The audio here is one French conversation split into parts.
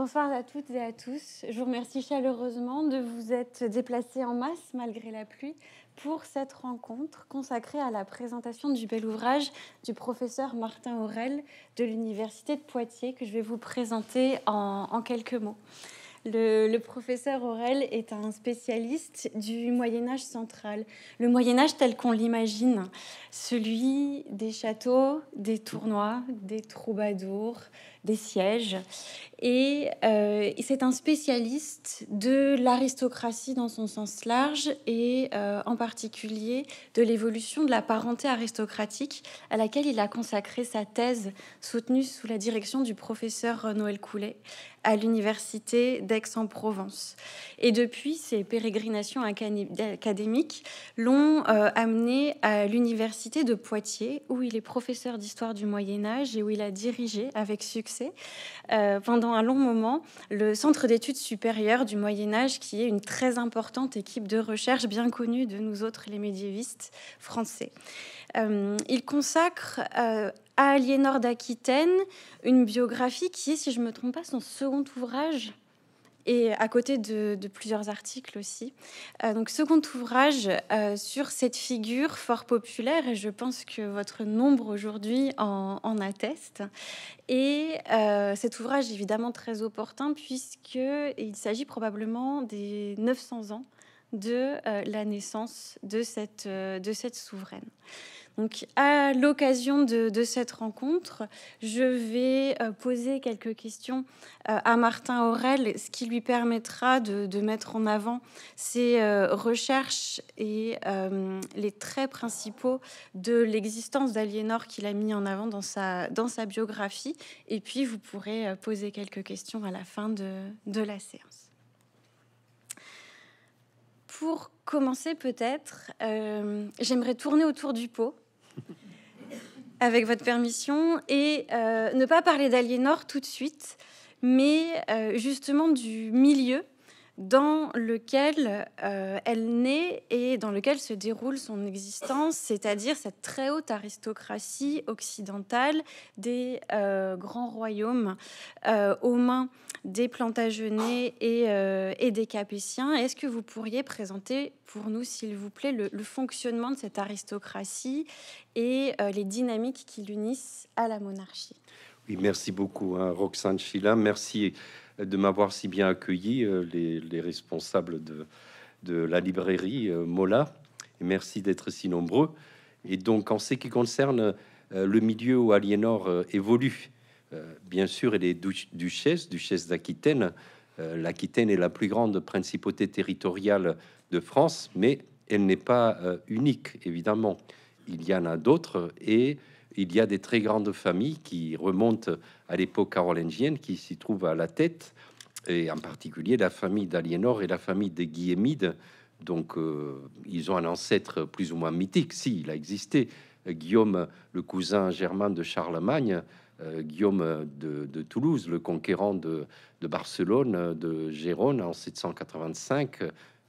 Bonsoir à toutes et à tous. Je vous remercie chaleureusement de vous être déplacés en masse malgré la pluie pour cette rencontre consacrée à la présentation du bel ouvrage du professeur Martin Aurel de l'Université de Poitiers que je vais vous présenter en, en quelques mots. Le, professeur Aurel est un spécialiste du Moyen Âge central, le Moyen Âge tel qu'on l'imagine, celui des châteaux, des tournois, des troubadours, des sièges. Et, euh, c'est un spécialiste de l'aristocratie dans son sens large et euh, en particulier de l'évolution de la parenté aristocratique à laquelle il a consacré sa thèse soutenue sous la direction du professeur Noël Coulet à l'université d'Aix-en-Provence. Et depuis, ces pérégrinations académiques l'ont euh, amené à l'université de Poitiers, où il est professeur d'histoire du Moyen Âge et où il a dirigé avec succès euh, pendant un long moment le Centre d'études supérieures du Moyen Âge, qui est une très importante équipe de recherche bien connue de nous autres, les médiévistes français. Euh, il consacre à Aliénor d'Aquitaine, une biographie qui est, si je ne me trompe pas, son second ouvrage et à côté de, plusieurs articles aussi. Euh, donc, second ouvrage euh, sur cette figure fort populaire, et je pense que votre nombre aujourd'hui en, atteste. Et euh, cet ouvrage, est évidemment, très opportun, puisqu'il s'agit probablement des 900 ans de la naissance de cette souveraine. Donc, à l'occasion de, cette rencontre, je vais euh, poser quelques questions euh, à Martin Aurel, ce qui lui permettra de, mettre en avant ses euh, recherches et les traits principaux de l'existence d'Aliénor qu'il a mis en avant dans sa, dans sa biographie. Et puis, vous pourrez poser quelques questions à la fin de, la séance pour commencer peut-être, j'aimerais tourner autour du pot avec votre permission. Et euh, ne pas parler d'Aliénor tout de suite, mais euh, justement du milieu dans lequel euh, elle naît et dans lequel se déroule son existence, c'est-à-dire cette très haute aristocratie occidentale des euh, grands royaumes euh, aux mains des Plantagenets et, des Capétiens. Est-ce que vous pourriez présenter pour nous, s'il vous plaît, le, fonctionnement de cette aristocratie et les dynamiques qui l'unissent à la monarchie oui, merci beaucoup, hein, Roxane Philam. Merci de m'avoir si bien accueilli, euh, les, responsables de, la librairie euh, Mola. Et merci d'être si nombreux. Et donc, en ce qui concerne euh, le milieu où Aliénor évolue, bien sûr, elle est duchesse, duchesse d'Aquitaine. L'Aquitaine est la plus grande principauté territoriale de France, mais elle n'est pas unique, évidemment. Il y en a d'autres et il y a des très grandes familles qui remontent à l'époque carolingienne, qui s'y trouvent à la tête, et en particulier la famille d'Aliénor et la famille des Guillemides. Donc, euh, ils ont un ancêtre plus ou moins mythique. Si, il a existé. Guillaume, le cousin germain de Charlemagne, euh, Guillaume de, Toulouse, le conquérant de, de, Barcelone, de Gérone en 785,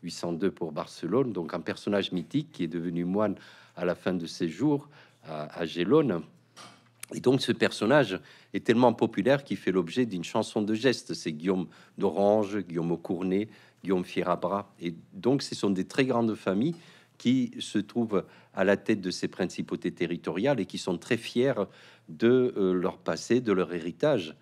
802 pour Barcelone, donc un personnage mythique qui est devenu moine à la fin de ses jours, à, à Gélone. Et donc ce personnage est tellement populaire qu'il fait l'objet d'une chanson de geste. C'est Guillaume d'Orange, Guillaume Cournet, Guillaume Fierabra. Et donc ce sont des très grandes familles qui se trouvent à la tête de ces principautés territoriales et qui sont très fiers de euh, leur passé, de leur héritage.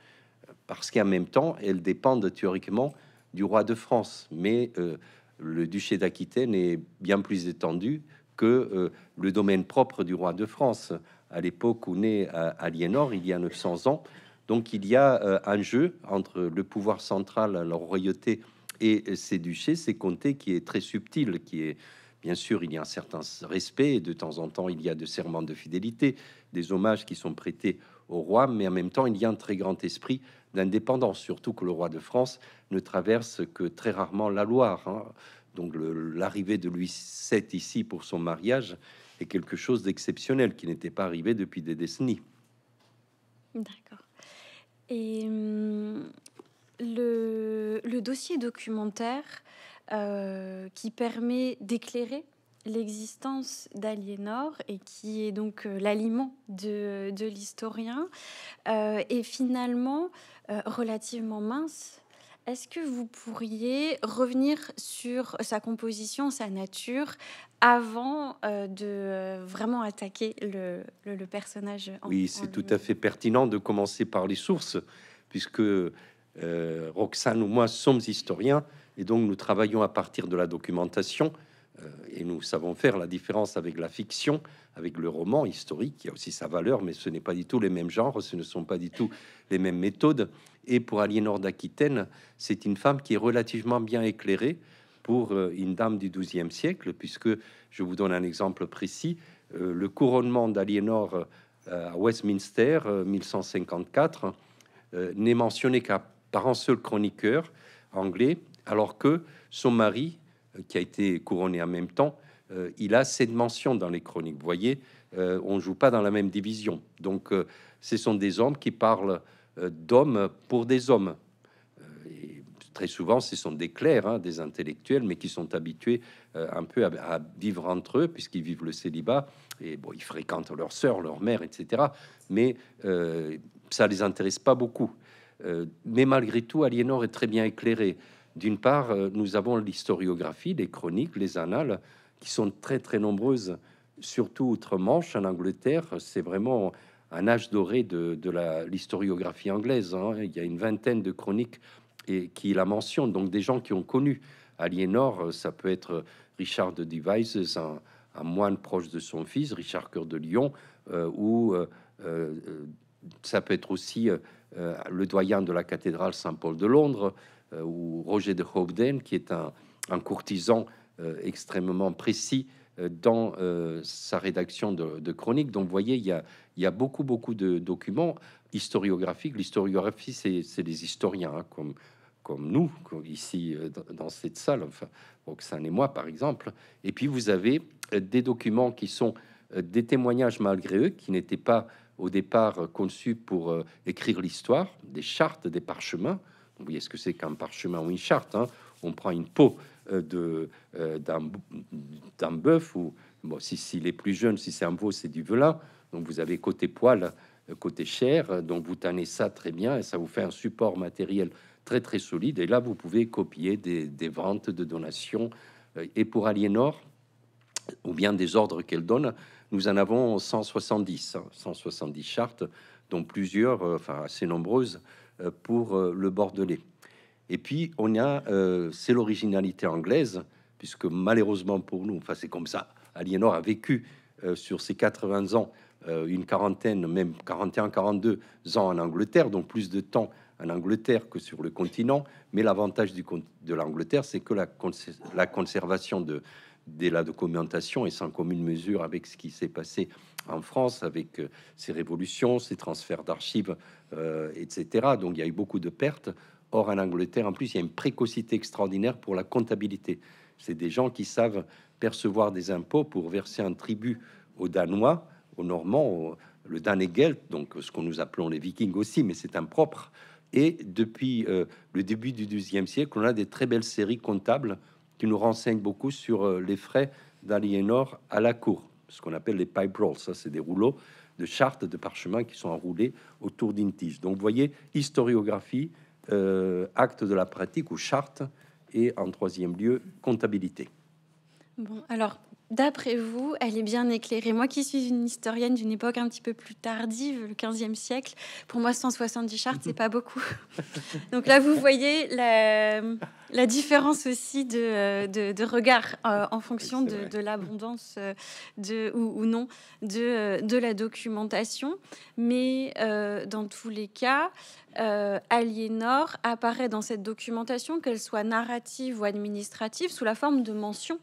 Parce qu'en même temps, elles dépendent théoriquement du roi de France. Mais euh, le duché d'Aquitaine est bien plus étendu que euh, le domaine propre du roi de France à l'époque où naît euh, Aliénor, il y a 900 ans. Donc il y a euh, un jeu entre le pouvoir central, la royauté et ses duchés, ses comtés, qui est très subtil, qui est bien sûr il y a un certain respect, et de temps en temps il y a des serments de fidélité, des hommages qui sont prêtés au roi, mais en même temps il y a un très grand esprit d'indépendance, surtout que le roi de France ne traverse que très rarement la Loire. Hein. Donc l'arrivée de Louis VII ici pour son mariage est quelque chose d'exceptionnel qui n'était pas arrivé depuis des décennies. D'accord. Et hum, le, dossier documentaire euh, qui permet d'éclairer l'existence d'Aliénor et qui est donc euh, l'aliment de, l'historien euh, est finalement relativement mince est-ce que vous pourriez revenir sur sa composition, sa nature, avant euh, de euh, vraiment attaquer le, personnage Oui, c'est tout à fait pertinent de commencer par les sources, puisque euh, Roxane ou moi sommes historiens, et donc nous travaillons à partir de la documentation, et nous savons faire la différence avec la fiction, avec le roman historique, qui a aussi sa valeur, mais ce n'est pas du tout les mêmes genres, ce ne sont pas du tout les mêmes méthodes et pour Aliénor d'Aquitaine, c'est une femme qui est relativement bien éclairée pour euh, une dame du XIIe siècle, puisque je vous donne un exemple précis, euh, le couronnement d'Aliénor euh, à Westminster 1154 n'est mentionné qu'à par un seul chroniqueur anglais, alors que son mari, qui a été couronné en même temps, il a cette mention dans les chroniques. Vous voyez, on on joue pas dans la même division. Donc, ce sont des hommes qui parlent euh, d'hommes pour des hommes. Euh, et très souvent, ce sont des clercs, hein, des intellectuels, mais qui sont habitués euh, un peu à, vivre entre eux, puisqu'ils vivent le célibat. Et bon, ils fréquentent leurs sœurs, leurs mères, etc. Mais ça les intéresse pas beaucoup. mais malgré tout, Aliénor est très bien éclairé. D'une part, nous avons l'historiographie, les chroniques, les annales, qui sont très très nombreuses, surtout outre-Manche, en Angleterre. C'est vraiment un âge doré de, l'historiographie anglaise. Hein. Il y a une vingtaine de chroniques et, qui la mentionnent, donc des gens qui ont connu Aliénor. Euh, ça peut être euh, Richard de Devizes, un, un, moine proche de son fils, Richard Cœur de Lyon, euh, ou ça peut être aussi le doyen de la cathédrale Saint-Paul de Londres, ou Roger de Hobden, qui est un, un courtisan extrêmement précis euh, dans euh, sa rédaction de, chronique. Donc, vous voyez, il y a, beaucoup, beaucoup de documents historiographiques. L'historiographie, c'est des historiens, hein, comme, comme nous, ici, euh, dans cette salle, enfin, Roxane et moi, par exemple. Et puis, vous avez des documents qui sont des témoignages malgré eux, qui n'étaient pas au départ conçus pour écrire l'histoire, des chartes, des parchemins. Vous voyez ce que c'est qu'un parchemin ou une charte. Hein. On prend une peau euh, de euh, d'un bœuf ou si s'il est plus jeune, si c'est un veau, c'est du velin. Donc vous avez côté poil, euh, côté chair, donc vous tenez ça très bien et ça vous fait un support matériel très très solide. Et là, vous pouvez copier des, des ventes de donations. Et pour Aliénor, ou bien des ordres qu'elle donne, nous en avons 170, 170 hein, chartes, dont plusieurs, enfin assez nombreuses, pour le Bordelais. Et puis, on a, euh, c'est l'originalité anglaise, puisque malheureusement pour nous, enfin, c'est comme ça, Aliénor a vécu euh, sur ses 80 ans, euh, une quarantaine, même 41, 42 ans en Angleterre, donc plus de temps en Angleterre que sur le continent. Mais l'avantage du, de l'Angleterre, c'est que la, la conservation de, de la documentation est sans commune mesure avec ce qui s'est passé en France, avec ces révolutions, ces transferts d'archives, etc. Donc il y a eu beaucoup de pertes. Or, en Angleterre, en plus, il y a une précocité extraordinaire pour la comptabilité. C'est des gens qui savent percevoir des impôts pour verser un tribut aux Danois, aux Normands, le Danegeld, donc ce qu'on nous appelons les Vikings aussi, mais c'est impropre. Et depuis euh, le début du XIIe siècle, on a des très belles séries comptables qui nous renseignent beaucoup sur euh, les frais d'Aliénor à la cour, ce qu'on appelle les pipe rolls. Ça, c'est des rouleaux de chartes de parchemins qui sont enroulés autour d'une tige. Donc, vous voyez, historiographie, euh, acte de la pratique ou charte, et en troisième lieu, comptabilité. Bon, alors d'après vous, elle est bien éclairée Moi qui suis une historienne d'une époque un petit peu plus tardive, le 15e siècle, pour moi 170 chartes, c'est pas beaucoup. Donc là, vous voyez la, différence aussi de, regard euh, en fonction de, l'abondance euh, ou, non euh, de, la documentation. Mais dans tous les cas, Aliénor apparaît dans cette documentation, qu'elle soit narrative ou administrative, sous la forme de mentions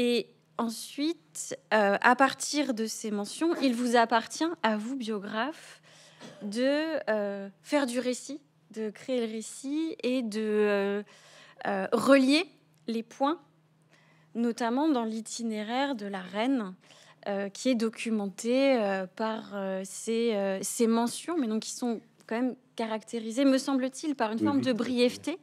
et ensuite, euh, à partir de ces mentions, il vous appartient, à vous, biographe, de euh, faire du récit, de créer le récit et de euh, relier les points, notamment dans l'itinéraire de la reine. qui est documenté par ces, mentions, mais donc qui sont quand même caractérisées, me semble-t-il, par une forme de brièveté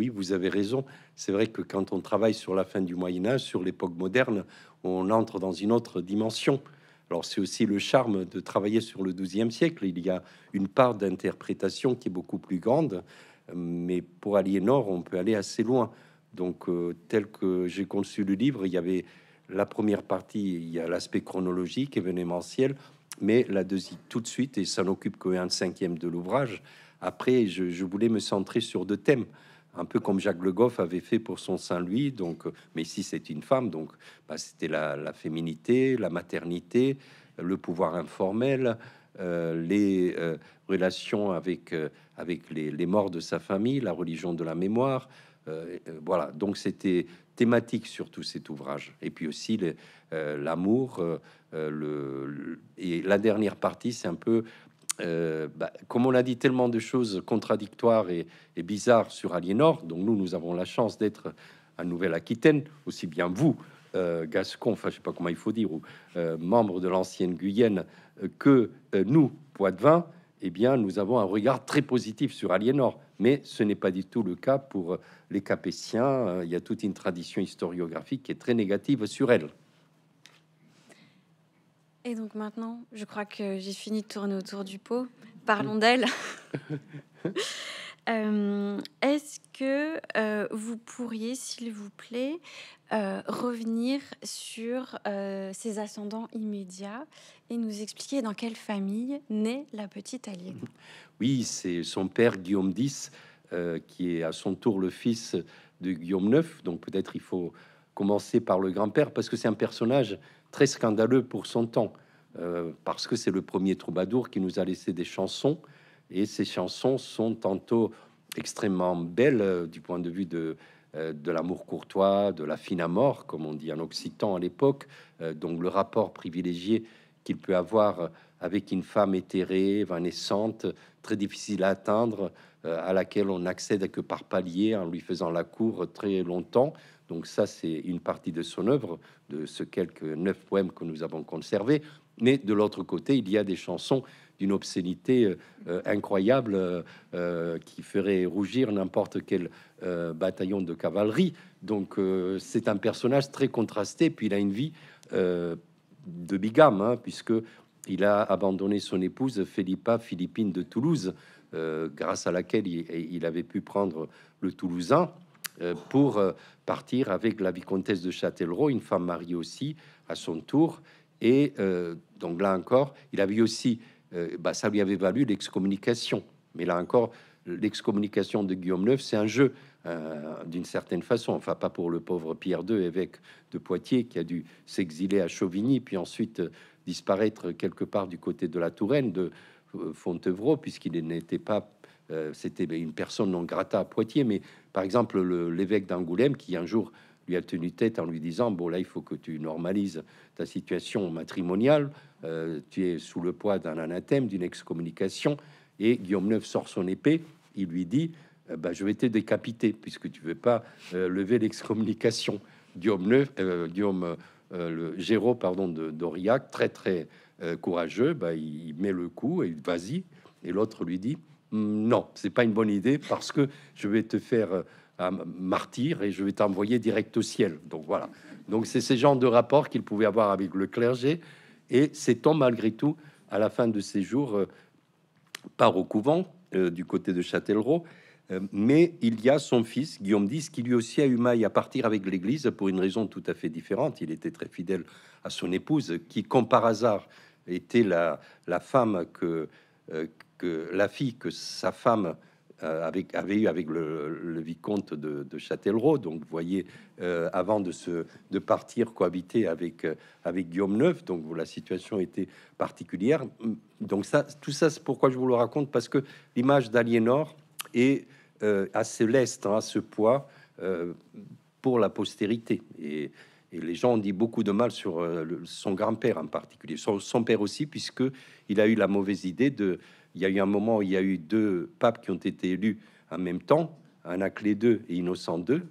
oui, vous avez raison. C'est vrai que quand on travaille sur la fin du Moyen Âge, sur l'époque moderne, on entre dans une autre dimension. Alors c'est aussi le charme de travailler sur le XIIe siècle. Il y a une part d'interprétation qui est beaucoup plus grande, mais pour Nord, on peut aller assez loin. Donc euh, tel que j'ai conçu le livre, il y avait la première partie, il y a l'aspect chronologique, événementiel, mais la deuxième tout de suite, et ça n'occupe qu'un cinquième de l'ouvrage. Après, je voulais me centrer sur deux thèmes un peu comme Jacques Le Goff avait fait pour son Saint-Louis. Donc, mais si c'est une femme, donc bah, c'était la, féminité, la maternité, le pouvoir informel, euh, les euh, relations avec, euh, avec les, morts de sa famille, la religion de la mémoire. voilà, donc c'était thématique sur tout cet ouvrage, et puis aussi l'amour. le, et la dernière partie, c'est un peu euh, bah, comme on a dit tellement de choses contradictoires et, bizarres sur Aliénor, donc nous, nous avons la chance d'être à Nouvelle-Aquitaine, aussi bien vous, euh, Gascon, enfin je sais pas comment il faut dire, ou euh, membre de l'ancienne Guyenne, euh, que euh, nous, Poitvin, eh bien nous avons un regard très positif sur Aliénor. Mais ce n'est pas du tout le cas pour les Capétiens. Il y a toute une tradition historiographique qui est très négative sur elle. Et donc maintenant, je crois que j'ai fini de tourner autour du pot. Parlons d'elle. Euh, est-ce que euh, vous pourriez, s'il vous plaît, euh, revenir sur ses ascendants immédiats et nous expliquer dans quelle famille naît la petite Aline Oui, c'est son père Guillaume X, qui est à son tour le fils de Guillaume IX. Donc peut-être il faut commencer par le grand-père, parce que c'est un personnage très scandaleux pour son temps, euh, parce que c'est le premier troubadour qui nous a laissé des chansons, et ces chansons sont tantôt extrêmement belles euh, du point de vue euh, de, l'amour courtois, de la fine à comme on dit en occitan à l'époque, donc le rapport privilégié qu'il peut avoir avec une femme éthérée, vanescente, très difficile à atteindre, à laquelle on n'accède que par palier en lui faisant la cour très longtemps, donc ça, c'est une partie de son œuvre, de ce quelques neuf poèmes que nous avons conservés. Mais de l'autre côté, il y a des chansons d'une obscénité euh, euh, incroyable euh, qui ferait rougir n'importe quel bataillon de cavalerie. Donc c'est un personnage très contrasté, puis il a une vie de bigame, puisqu'il hein, puisque il a abandonné son épouse Philippa, Philippine de Toulouse, grâce à laquelle il, il, avait pu prendre le Toulousain. Euh, pour euh, partir avec la vicomtesse de Châtellerault, une femme mariée aussi à son tour. Et euh, donc là encore, il avait aussi, bah, ça lui avait valu l'excommunication. Mais là encore, l'excommunication de Guillaume IX, c'est un jeu d'une certaine façon. Enfin, pas pour le pauvre Pierre II, évêque de Poitiers, qui a dû s'exiler à Chauvigny, puis ensuite disparaître quelque part du côté de la Touraine, de Fontevraud, puisqu'il n'était pas euh, c'était ben, une personne non grata à Poitiers, mais par exemple l'évêque d'Angoulême qui un jour lui a tenu tête en lui disant bon là il faut que tu normalises ta situation matrimoniale, euh, tu es sous le poids d'un anathème, d'une excommunication, et Guillaume IX sort son épée, il lui dit euh, ben, je vais te décapiter puisque tu veux pas lever l'excommunication. Guillaume Guillaume le Géraud pardon d'Aurillac, très très courageux, ben, il, met le coup et il vas-y, et l'autre lui dit non, c'est pas une bonne idée parce que je vais te faire euh, un martyr et je vais t'envoyer direct au ciel. Donc voilà. Donc c'est ces genre de rapport qu'il pouvait avoir avec le clergé et c'est s'étend malgré tout à la fin de ses jours euh, par au couvent euh, du côté de Châtellerault. mais il y a son fils Guillaume X qui lui aussi a eu maille à partir avec l'Église pour une raison tout à fait différente. Il était très fidèle à son épouse qui, comme par hasard, était la femme que euh, que la fille que sa femme euh, avec, avait eu avec le, vicomte de, de, Châtellerault. Donc, vous voyez, euh, avant de, se, de partir cohabiter avec, avec Guillaume IX, donc la situation était particulière. Donc, ça, tout ça, c'est pourquoi je vous le raconte, parce que l'image d'Aliénor est assez leste, hein, à ce poids, pour la postérité. Et et les gens ont dit beaucoup de mal sur euh, son grand-père en particulier, son, père aussi, puisque il a eu la mauvaise idée de. Il y a eu un moment où il y a eu deux papes qui ont été élus en même temps, Anaclet II et Innocent II,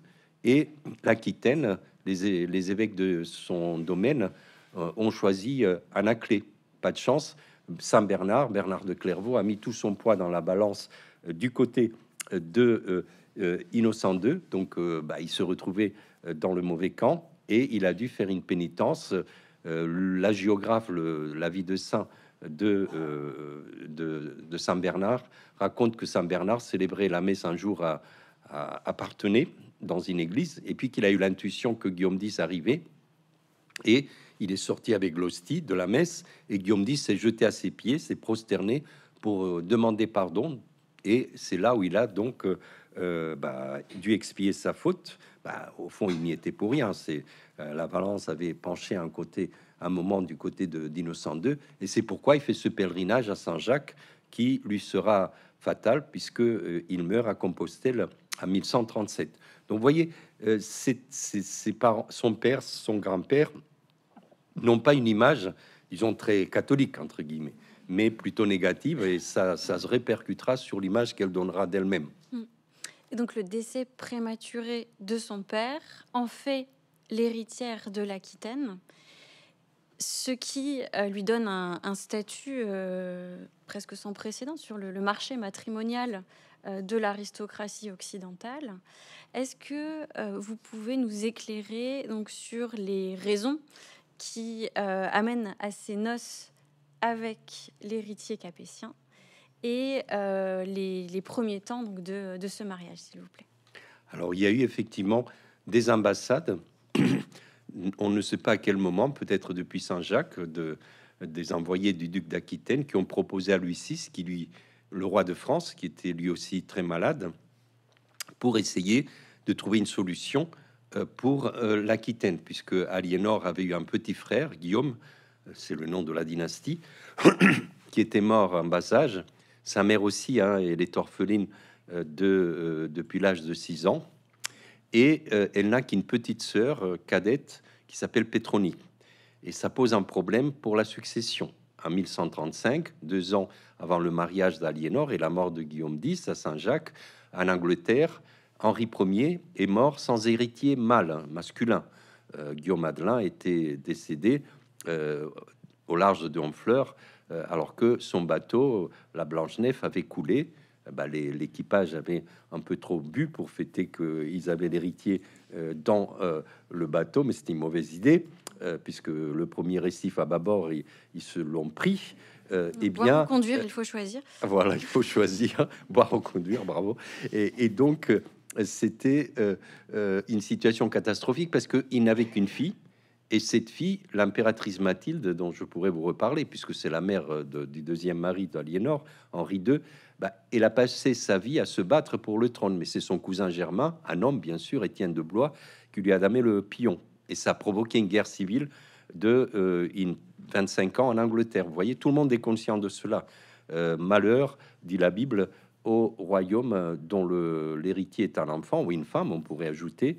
et l'Aquitaine, les, évêques de son domaine euh, ont choisi euh, Anaclet. Pas de chance. Saint Bernard, Bernard de Clairvaux, a mis tout son poids dans la balance du côté de Innocent II, donc bah, il se retrouvait dans le mauvais camp et il a dû faire une pénitence. Euh, la géographe, la vie de saint euh, de, de, Saint Bernard raconte que Saint Bernard célébrait la messe un jour à, à, dans une église, et puis qu'il a eu l'intuition que Guillaume X arrivait, et il est sorti avec l'hostie de la messe, et Guillaume X s'est jeté à ses pieds, s'est prosterné pour euh, demander pardon, et c'est là où il a donc euh, bah, dû expier sa faute, bah, au fond, il n'y était pour rien. C'est euh, la Valence avait penché un côté, un moment du côté de d'Innocent II, et c'est pourquoi il fait ce pèlerinage à Saint-Jacques qui lui sera fatal puisque euh, il meurt à Compostelle en 1137. Donc, vous voyez, c'est ses, parents, son père, son grand-père n'ont pas une image, disons très catholique entre guillemets mais plutôt négative et ça se répercutera sur l'image qu'elle donnera d'elle-même donc le décès prématuré de son père en fait l'héritière de l'Aquitaine, ce qui euh, lui donne un, statut euh, presque sans précédent sur le, marché matrimonial euh, de l'aristocratie occidentale. Est-ce que vous pouvez nous éclairer donc sur les raisons qui amènent à ces noces avec l'héritier capétien et euh, les, premiers temps donc, de, de ce mariage, s'il vous plaît Alors, il y a eu effectivement des ambassades. On ne sait pas à quel moment, peut-être depuis Saint-Jacques, de, des envoyés du duc d'Aquitaine qui ont proposé à Louis VI, qui lui, le roi de France, qui était lui aussi très malade, pour essayer de trouver une solution euh, pour euh, l'Aquitaine, puisque Aliénor avait eu un petit frère, Guillaume, c'est le nom de la dynastie, qui était mort en bas âge sa mère aussi, hein, elle est orpheline euh, euh, depuis l'âge de 6 ans. Et euh, elle n'a qu'une petite sœur cadette qui s'appelle Petroni. Et ça pose un problème pour la succession. En 1135, deux ans avant le mariage d'Aliénor et la mort de Guillaume X à Saint-Jacques, en Angleterre, Henri Ier est mort sans héritier mâle, hein, masculin. Guillaume Adelin était décédé au large de Honfleur euh, alors que son bateau, la Blanche-Nef, avait coulé. Eh ben, l'équipage avait un peu trop bu pour fêter qu'ils avaient l'héritier euh, dans euh, le bateau, mais c'était une mauvaise idée, puisque le premier récif à bâbord, ils, se l'ont pris. eh bien, ou conduire, il faut choisir. Voilà, il faut choisir, boire ou conduire, bravo. Et, donc, c'était une situation catastrophique parce qu'il n'avait qu'une fille, et cette fille, l'impératrice Mathilde, dont je pourrais vous reparler, puisque c'est la mère euh, du deuxième mari d'Aliénor, Henri II, bah, elle a passé sa vie à se battre pour le trône. Mais c'est son cousin Germain, un homme bien sûr, Étienne de Blois, qui lui a damé le pion. Et ça a provoqué une guerre civile de 25 euh, ans en Angleterre. Vous voyez, tout le monde est conscient de cela. Euh, malheur, dit la Bible, au royaume dont l'héritier est un enfant ou une femme, on pourrait ajouter,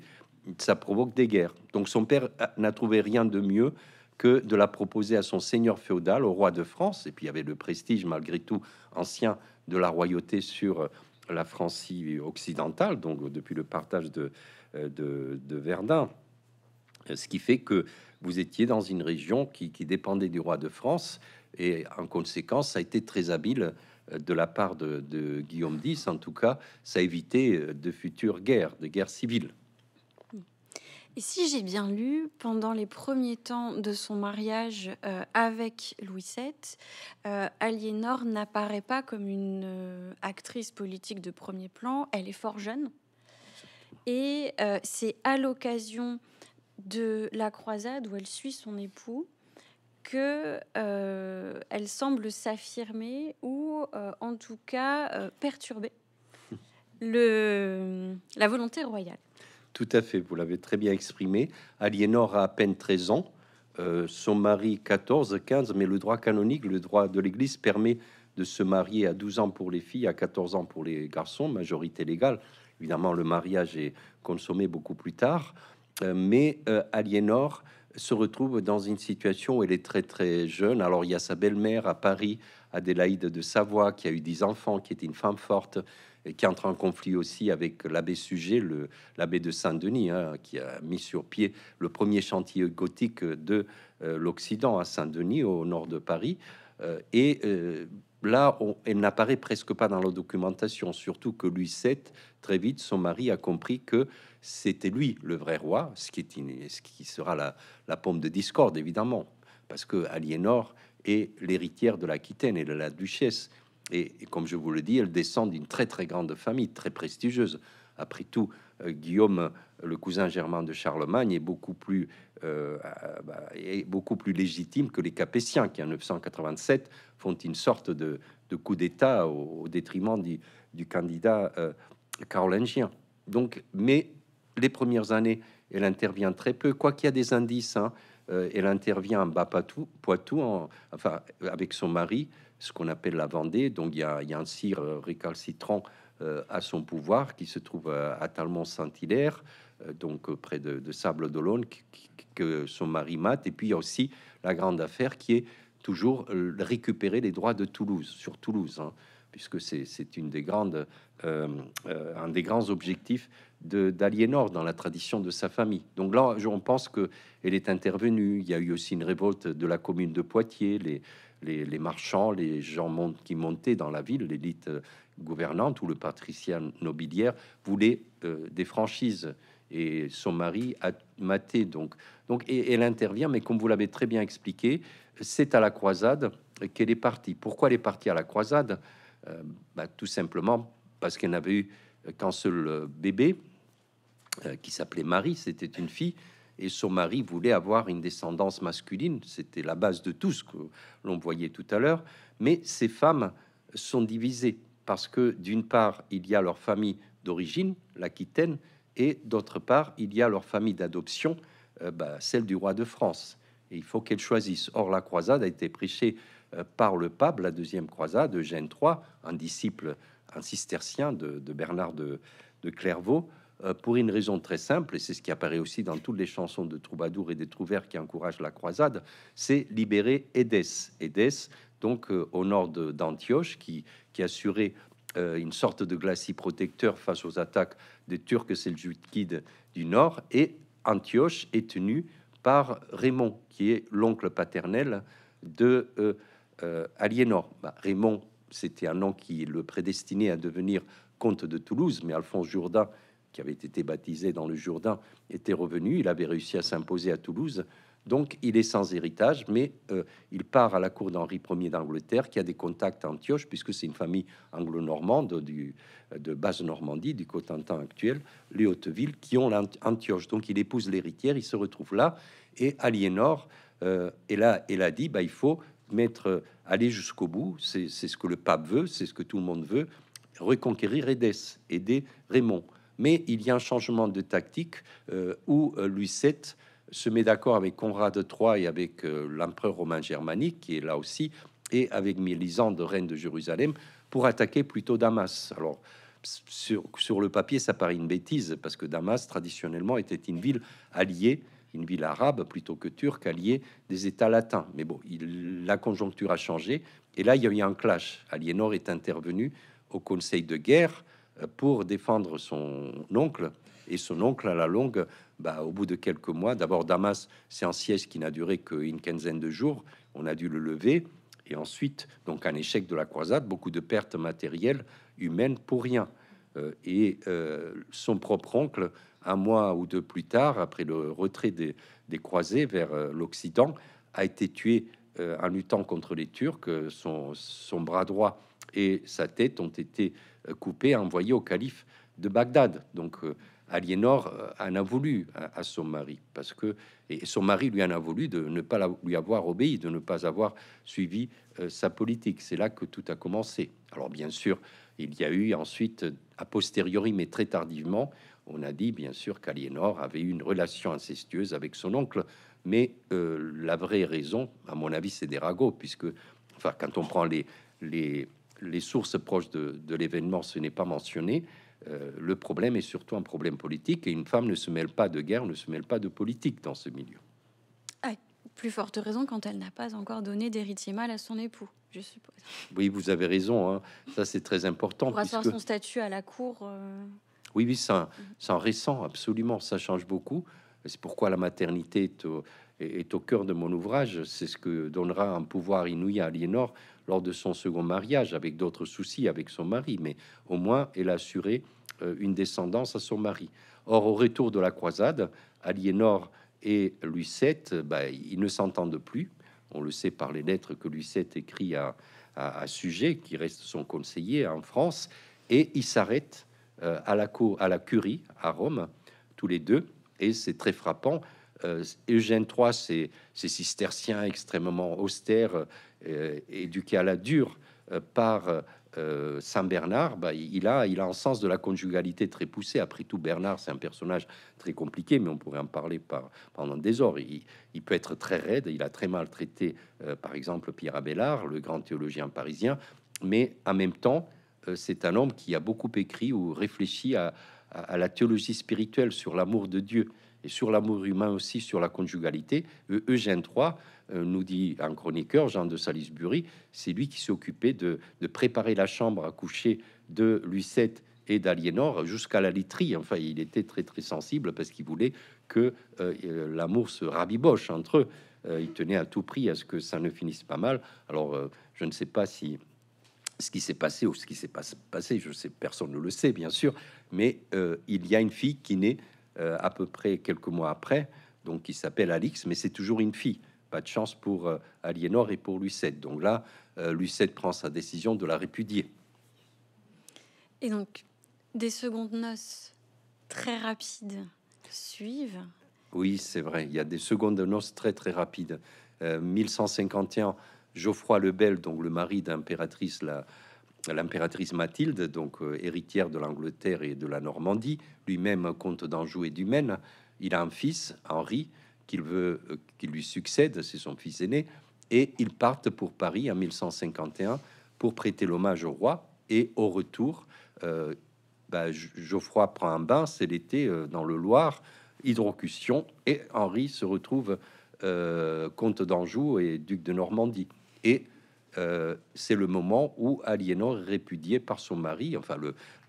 ça provoque des guerres. Donc son père n'a trouvé rien de mieux que de la proposer à son seigneur féodal, au roi de France. Et puis il y avait le prestige, malgré tout, ancien de la royauté sur euh, la Francie occidentale, donc euh, depuis le partage de, euh, Verdun. Ce qui fait que vous étiez dans une région qui, dépendait du roi de France. Et en conséquence, ça a été très habile de la part de, de Guillaume X. En tout cas, ça a évité de futures guerres, de guerres civiles. Et si j'ai bien lu, pendant les premiers temps de son mariage euh, avec Louis VII, euh, Aliénor n'apparaît pas comme une euh, actrice politique de premier plan. Elle est fort jeune. Et c'est à l'occasion de la croisade où elle suit son époux que elle semble s'affirmer ou en tout cas perturber la volonté royale. Tout à fait, vous l'avez très bien exprimé. Aliénor a à peine 13 ans, euh, son mari 14, 15, mais le droit canonique, le droit de l'Église permet de se marier à 12 ans pour les filles, à 14 ans pour les garçons, majorité légale. Évidemment, le mariage est consommé beaucoup plus tard, euh, mais euh, Aliénor se retrouve dans une situation où elle est très très jeune. Alors il y a sa belle-mère à Paris, Adélaïde de Savoie, qui a eu 10 enfants, qui est une femme forte, qui entre en conflit aussi avec l'abbé Sujet, l'abbé de Saint-Denis, hein, qui a mis sur pied le premier chantier gothique de euh, l'Occident à Saint-Denis, au nord de Paris. Euh, et euh, là, elle n'apparaît presque pas dans la documentation, surtout que lui, VII, très vite, son mari a compris que c'était lui le vrai roi, ce qui, sera la, la de discorde, évidemment, parce que Aliénor est l'héritière de l'Aquitaine et de la duchesse. Et, comme je vous le dis, elle descend d'une très très grande famille, très prestigieuse. Après tout, euh, Guillaume, le cousin germain de Charlemagne, est beaucoup plus, euh, euh, bah, légitime que les Capétiens qui, en 987, font une sorte de, coup d'État au, détriment du, candidat carolingien. Donc, mais les premières années, elle intervient très peu, quoi qu'il y a des indices. Hein. elle intervient en bas Poitou, enfin, avec son mari, ce qu'on appelle la Vendée. Donc il y a, un cire euh, récalcitrant euh, à son pouvoir qui se trouve euh, à, Talmont-Saint-Hilaire, donc près de, Sable d'Olonne, que son mari mate. Et puis il y a aussi la grande affaire qui est toujours récupérer les droits de Toulouse, sur Toulouse, hein, puisque c'est une des grandes, un des grands objectifs d'Aliénor dans la tradition de sa famille. Donc là, on pense qu'elle est intervenue. Il y a eu aussi une révolte de la commune de Poitiers. Les, les, marchands, les gens qui montaient dans la ville, l'élite euh, gouvernante ou le patricien nobiliaire voulaient euh, des franchises. Et son mari a maté donc. Donc, elle intervient, mais comme vous l'avez très bien expliqué, c'est à la croisade qu'elle est partie. Pourquoi elle est partie à la croisade euh, bah, Tout simplement parce qu'elle n'avait eu qu'un seul bébé, qui s'appelait Marie, c'était une fille et son mari voulait avoir une descendance masculine. C'était la base de tout ce que l'on voyait tout à l'heure. Mais ces femmes sont divisées parce que d'une part, il y a leur famille d'origine, l'Aquitaine, et d'autre part, il y a leur famille d'adoption, euh, bah, celle du roi de France. Et il faut qu'elles choisissent. Or, la croisade a été prêchée euh, par le pape, la deuxième croisade, Eugène III, un disciple, un cistercien de, Bernard de Clairvaux, euh, pour une raison très simple, et c'est ce qui apparaît aussi dans toutes les chansons de troubadour et des trouvères qui encouragent la croisade, c'est libérer Edès. Edès, donc euh, au nord d'Antioche, qui, qui assurait euh, une sorte de glacis protecteur face aux attaques des Turcs Seljukides du nord, et Antioche est tenue par Raymond, qui est l'oncle paternel de Aliénor. Bah, Raymond, c'était un nom qui le prédestinait à devenir comte de Toulouse, mais Alphonse Jourdain qui avait été baptisé dans le Jourdain, était revenu. Il avait réussi à s'imposer à Toulouse. Donc, il est sans héritage, mais euh, il part à la cour d'Henri Ier d'Angleterre, qui a des contacts à Antioche, puisque c'est une famille anglo-normande du, de base Normandie, du Cotentin actuel, les Hauteville, qui ont l'Antioche. Donc, il épouse l'héritière, il se retrouve là, et Aliénor, euh, et elle a dit, bah, il faut mettre, euh, aller jusqu'au bout, c'est, ce que le pape veut, c'est ce que tout le monde veut, reconquérir Edès, aider Raymond mais il y a un changement de tactique euh, où euh, Louis VII se met d'accord avec Conrad III et avec euh, l'empereur romain germanique, qui est là aussi, et avec Mélisande, reine de Jérusalem, pour attaquer plutôt Damas. Alors, sur, le papier, ça paraît une bêtise, parce que Damas, traditionnellement, était une ville alliée, une ville arabe plutôt que turque, alliée des États latins. Mais bon, la conjoncture a changé, et là, il y a eu un clash. Aliénor est intervenu au Conseil de guerre, pour défendre son oncle. Et son oncle, à la longue, bah, au bout de quelques mois, d'abord Damas, c'est un siège qui n'a duré qu'une quinzaine de jours, on a dû le lever. Et ensuite, donc un échec de la croisade, beaucoup de pertes matérielles, humaines, pour rien. Euh, et euh, son propre oncle, un mois ou deux plus tard, après le retrait des, croisés vers euh, l'Occident, a été tué en luttant contre les Turcs. Son, son bras droit et sa tête ont été euh, coupées, envoyées au calife de Bagdad. Donc euh, Aliénor euh, en a voulu à, son mari, parce que et son mari lui en a voulu de ne pas lui avoir obéi, de ne pas avoir suivi sa politique. C'est là que tout a commencé. Alors bien sûr, il y a eu ensuite, a posteriori, mais très tardivement, on a dit bien sûr qu'Aliénor avait eu une relation incestueuse avec son oncle, mais la vraie raison, à mon avis, c'est des ragots, puisque, enfin, quand on prend les, les, les sources proches de, l'événement, ce n'est pas mentionné. Euh, le problème est surtout un problème politique et une femme ne se mêle pas de guerre, ne se mêle pas de politique dans ce milieu. Ah, plus forte raison quand elle n'a pas encore donné d'héritier mâle à son époux, je suppose. Oui, vous avez raison, hein. ça c'est très important. Pour puisque... son statut à la cour. Euh, oui, oui, mhm. c'est un, récent, absolument, ça change beaucoup. C'est pourquoi la maternité est au, est au cœur de mon ouvrage. C'est ce que donnera un pouvoir inouï à Aliénor lors de son second mariage, avec d'autres soucis avec son mari, mais au moins elle a assuré euh, une descendance à son mari. Or, au retour de la croisade, Aliénor et Lucette, ben, ils ne s'entendent plus. On le sait par les lettres que Lucette écrit à, à, Sujet, qui reste son conseiller en France, et il s'arrête euh, à, la cour, à la Curie, à Rome, tous les deux, et c'est très frappant. Euh, Eugène III, c'est cistercien extrêmement austère, euh, éduqué à la dure euh, par euh, Saint Bernard, bah, il, a, il a un sens de la conjugalité très poussé. Après tout, Bernard, c'est un personnage très compliqué, mais on pourrait en parler pendant des heures. Il, peut être très raide, il a très mal traité, par exemple, Pierre Abélard, le grand théologien parisien, mais en même temps, c'est un homme qui a beaucoup écrit ou réfléchi à la théologie spirituelle sur l'amour de Dieu et sur l'amour humain aussi, sur la conjugalité. E, Eugène III, euh, nous dit un chroniqueur, Jean de Salisbury, c'est lui qui s'est occupé de, préparer la chambre à coucher de Lucette et d'Aliénor jusqu'à la literie. Enfin, il était très très sensible parce qu'il voulait que euh, euh, l'amour se rabiboche entre eux. il tenait à tout prix à ce que ça ne finisse pas mal. Alors, je ne sais pas si ce qui s'est passé ou ce qui s'est passé, je sais, personne ne le sait bien sûr, mais il y a une fille qui naît euh, à peu près quelques mois après, donc il s'appelle Alix, mais c'est toujours une fille. Pas de chance pour euh, Aliénor et pour Lucette. Donc là, euh, Lucette prend sa décision de la répudier. Et donc, des secondes noces très rapides suivent. Oui, c'est vrai. Il y a des secondes noces très très rapides. 1151, Geoffroy le Bel, donc le mari d'impératrice la, l'impératrice Mathilde, donc euh, héritière de l'Angleterre et de la Normandie, lui-même comte d'Anjou et du Maine. Il a un fils, Henri, qu'il veut qu'il euh, qui lui succède, c'est son fils aîné, et ils partent pour Paris en 1151 pour prêter l'hommage au roi. Et au retour, euh, bah, Geoffroy prend un bain, c'est l'été dans le loire hydrocution, et Henri se retrouve comte d'Anjou et duc de Normandie. Et euh, c'est le moment où Aliénor est répudiée par son mari. Enfin,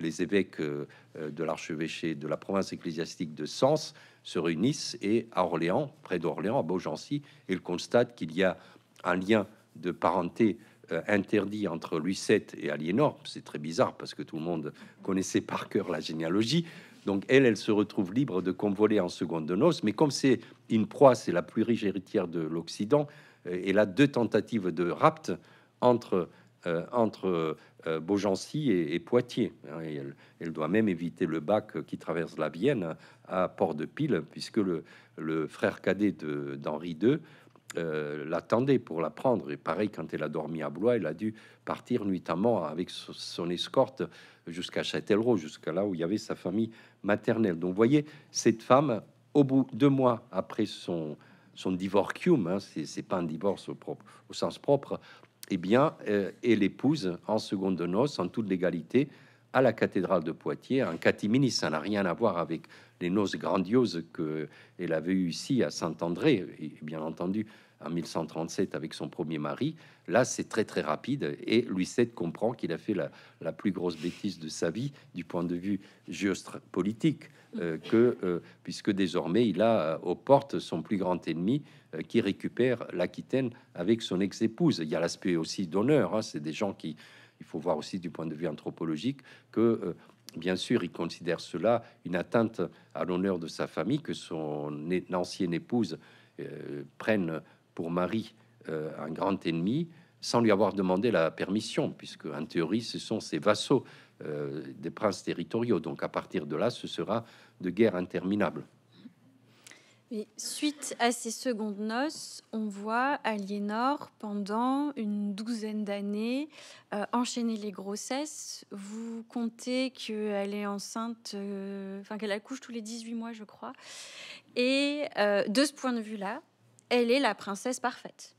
les évêques euh, euh, de l'archevêché de la province ecclésiastique de Sens se réunissent et à Orléans, près d'Orléans, à Beaugency, ils constatent qu'il y a un lien de parenté interdit entre lui VII et Aliénor. C'est très bizarre parce que tout le monde connaissait par cœur la généalogie. Donc elle, elle se retrouve libre de convoler en seconde de noces. Mais comme c'est une proie, c'est la plus riche héritière de l'Occident, euh, et là deux tentatives de rapt entre euh, entre euh, Beaugency et, Poitiers. Hein, et elle, doit même éviter le bac qui traverse la Vienne à Port-de-Pile, puisque le, le, frère cadet d'Henri II l'attendait pour la prendre. Et pareil, quand elle a dormi à Blois, elle a dû partir nuitamment avec son escorte jusqu'à Châtellerault, jusqu'à là où il y avait sa famille maternelle. Donc, vous voyez, cette femme, au bout de deux mois après son, son divorcium, hein, c'est pas un divorce au, propre, au sens propre, eh bien, euh, elle épouse en seconde noce, en toute légalité, à la cathédrale de Poitiers, en catimini. Ça n'a rien à voir avec les noces grandioses qu'elle avait eues ici à Saint-André, et bien entendu, en 1137 avec son premier mari. Là, c'est très très rapide et Louis VII comprend qu'il a fait la, plus grosse bêtise de sa vie du point de vue géopolitique, euh, que euh, puisque désormais il a euh, aux portes son plus grand ennemi qui récupère l'Aquitaine avec son ex-épouse. Il y a l'aspect aussi d'honneur. Hein. c'est des gens qui, il faut voir aussi du point de vue anthropologique que Bien sûr, il considère cela une atteinte à l'honneur de sa famille que son ancienne épouse prenne pour Marie euh, un grand ennemi sans lui avoir demandé la permission, puisque en théorie ce sont ses vassaux euh, des princes territoriaux. Donc à partir de là, ce sera de guerre interminable. suite à ces secondes noces, on voit Aliénor pendant une douzaine d'années euh, enchaîner les grossesses. Vous comptez qu'elle est enceinte, enfin qu'elle accouche tous les 18 mois, je crois. Et de ce point de vue-là, elle est la princesse parfaite.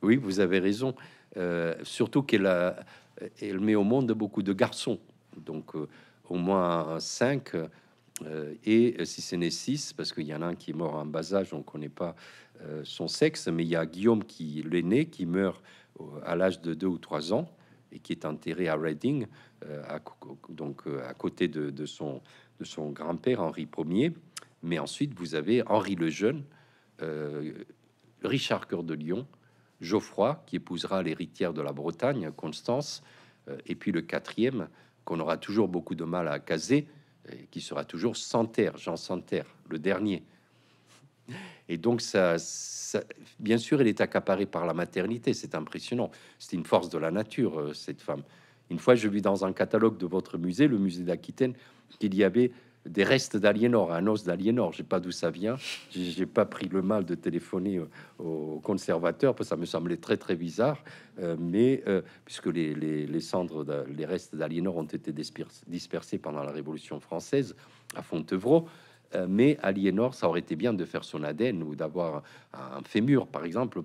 Oui, vous avez raison. Euh, surtout qu'elle elle met au monde beaucoup de garçons, donc euh, au moins cinq, euh, et si ce n'est six, parce qu'il y en a un qui est mort en bas âge, on ne connaît pas son sexe, mais il y a Guillaume qui l'aîné qui meurt à l'âge de deux ou trois ans et qui est enterré à Reading, à, donc à côté de son grand-père Henri Ier. Mais ensuite, vous avez Henri le Jeune, euh, Richard Cœur de lyon Geoffroy, qui épousera l'héritière de la Bretagne, Constance, euh, et puis le quatrième, qu'on aura toujours beaucoup de mal à caser, qui sera toujours Santerre, Jean Santerre, le dernier. Et donc, ça, ça, bien sûr, elle est accaparée par la maternité, c'est impressionnant. C'est une force de la nature, euh, cette femme. Une fois, je vis dans un catalogue de votre musée, le musée d'Aquitaine, qu'il y avait des restes d'Aliénor, un os d'Aliénor. Je sais pas d'où ça vient. n'ai pas pris le mal de téléphoner aux conservateurs, parce que ça me semblait très très bizarre. Euh, mais euh, puisque les, cendres, les restes d'Aliénor ont été dispersés pendant la Révolution française à Fontevraud. Euh, mais Aliénor, ça aurait été bien de faire son ADN ou d'avoir un fémur, par exemple,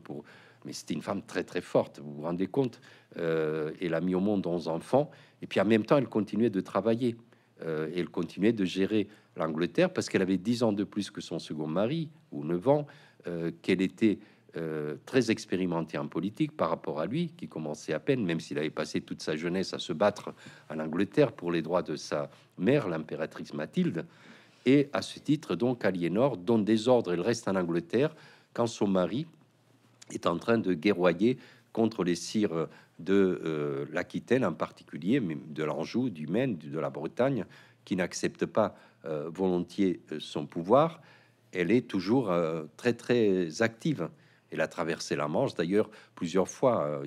Mais c'était une femme très très forte, vous vous rendez compte. elle a mis au monde 11 enfants, et puis en même temps, elle continuait de travailler. Euh, elle continuait de gérer l'Angleterre parce qu'elle avait dix ans de plus que son second mari, ou neuf ans, euh, qu'elle était euh, très expérimentée en politique par rapport à lui, qui commençait à peine, même s'il avait passé toute sa jeunesse à se battre en Angleterre pour les droits de sa mère, l'impératrice Mathilde. Et à ce titre, donc, Aliénor donne des ordres, elle reste en Angleterre quand son mari est en train de guerroyer contre les cires de euh, l'Aquitaine en particulier, mais de l'Anjou, du Maine, de la Bretagne, qui n'accepte pas euh, volontiers euh, son pouvoir, elle est toujours très très active. Elle a traversé la Manche d'ailleurs plusieurs fois,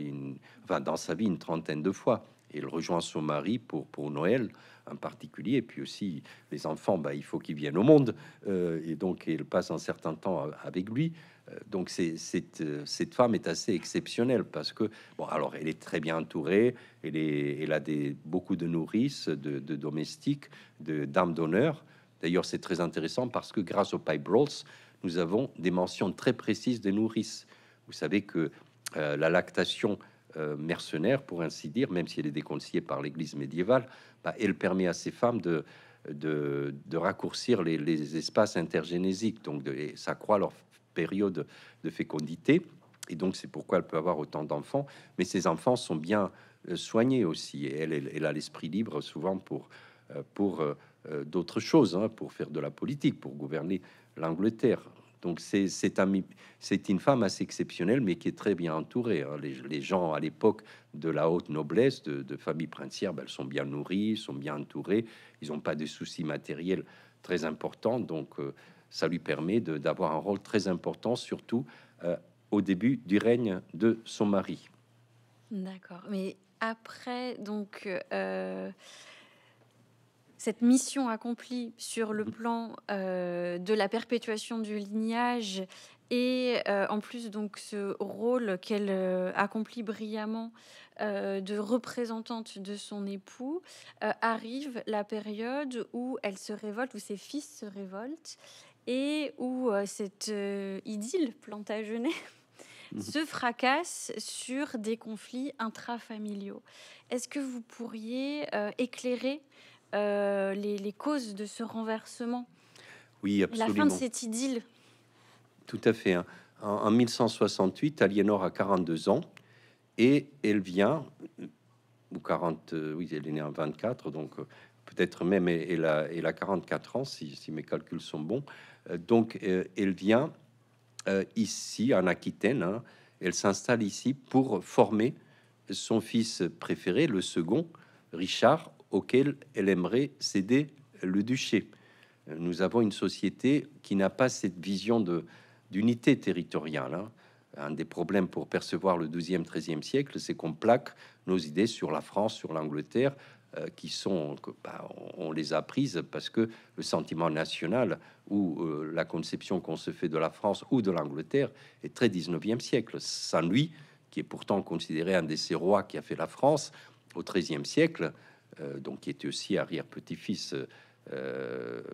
enfin, dans sa vie une trentaine de fois. Et elle rejoint son mari pour, Noël en particulier, et puis aussi les enfants, bah, il faut qu'ils viennent au monde, et donc elle passe un certain temps avec lui. Euh, donc c'est, euh, cette femme est assez exceptionnelle parce que, bon, alors elle est très bien entourée, elle, est, elle a des, beaucoup de nourrices, de, domestiques, de dames d'honneur. D'ailleurs, c'est très intéressant parce que grâce au pipe rolls, nous avons des mentions très précises des nourrices. Vous savez que euh, la lactation mercenaire, pour ainsi dire, même si elle est déconseillée par l'Église médiévale, bah, elle permet à ces femmes de, de, raccourcir les, espaces intergénésiques, donc de, ça croît leur période de fécondité. Et donc, c'est pourquoi elle peut avoir autant d'enfants. Mais ces enfants sont bien euh, soignés aussi. Et elle, elle, a l'esprit libre souvent pour, euh, pour euh, d'autres choses, hein, pour faire de la politique, pour gouverner l'Angleterre. Donc, c'est un, une femme assez exceptionnelle, mais qui est très bien entourée. Hein. Les, gens à l'époque de la haute noblesse, de, de familles princières, ben, elles sont bien nourries, sont bien entourées, ils n'ont pas de soucis matériels très importants. Donc, ça lui permet d'avoir un rôle très important, surtout euh, au début du règne de son mari. D'accord. Mais après, donc, euh, cette mission accomplie sur le mhm. plan euh, de la perpétuation du lignage et en plus, donc, ce rôle qu'elle accomplit brillamment de représentante de son époux, arrive la période où elle se révolte, où ses fils se révoltent, et où euh, cette euh, idylle plantagenet mhm. se fracasse sur des conflits intrafamiliaux. Est-ce que vous pourriez euh, éclairer les, causes de ce renversement Oui, absolument. La fin de cette idylle Tout à fait. Hein. En, en, 1168, Aliénor a 42 ans et elle vient ou 40, euh, oui, elle est née en 24, donc euh, peut-être même elle a, 44 ans, si, mes calculs sont bons. Euh, donc, elle vient ici, en Aquitaine, hein. elle s'installe ici pour former son fils préféré, le second, Richard, auquel elle aimerait céder le duché. Nous avons une société qui n'a pas cette vision d'unité territoriale. Hein un des problèmes pour percevoir le 12e, 13e siècle, c'est qu'on plaque nos idées sur la France, sur l'Angleterre, euh, qui sont, bah, on les a prises parce que le sentiment national ou euh, la conception qu'on se fait de la France ou de l'Angleterre est très 19e siècle. Saint-Louis, qui est pourtant considéré un des ces rois qui a fait la France au 13 siècle, euh, donc qui était aussi arrière-petit-fils,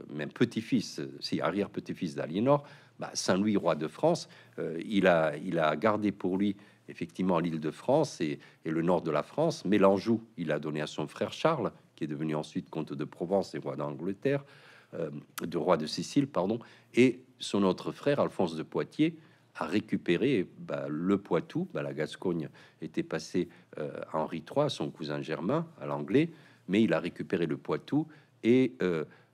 même petit-fils, si arrière-petit-fils d'Aliénor, bah, Saint-Louis, roi de France, euh, il, a, il a gardé pour lui effectivement l'île de France et, le nord de la France, mais l'Anjou, il a donné à son frère Charles, qui est devenu ensuite comte de Provence et roi d'Angleterre, euh, de roi de Sicile, pardon, et son autre frère, Alphonse de Poitiers, a récupéré bah, le Poitou, bah, la Gascogne était passée euh, à Henri III, son cousin Germain, à l'anglais, mais il a récupéré le Poitou et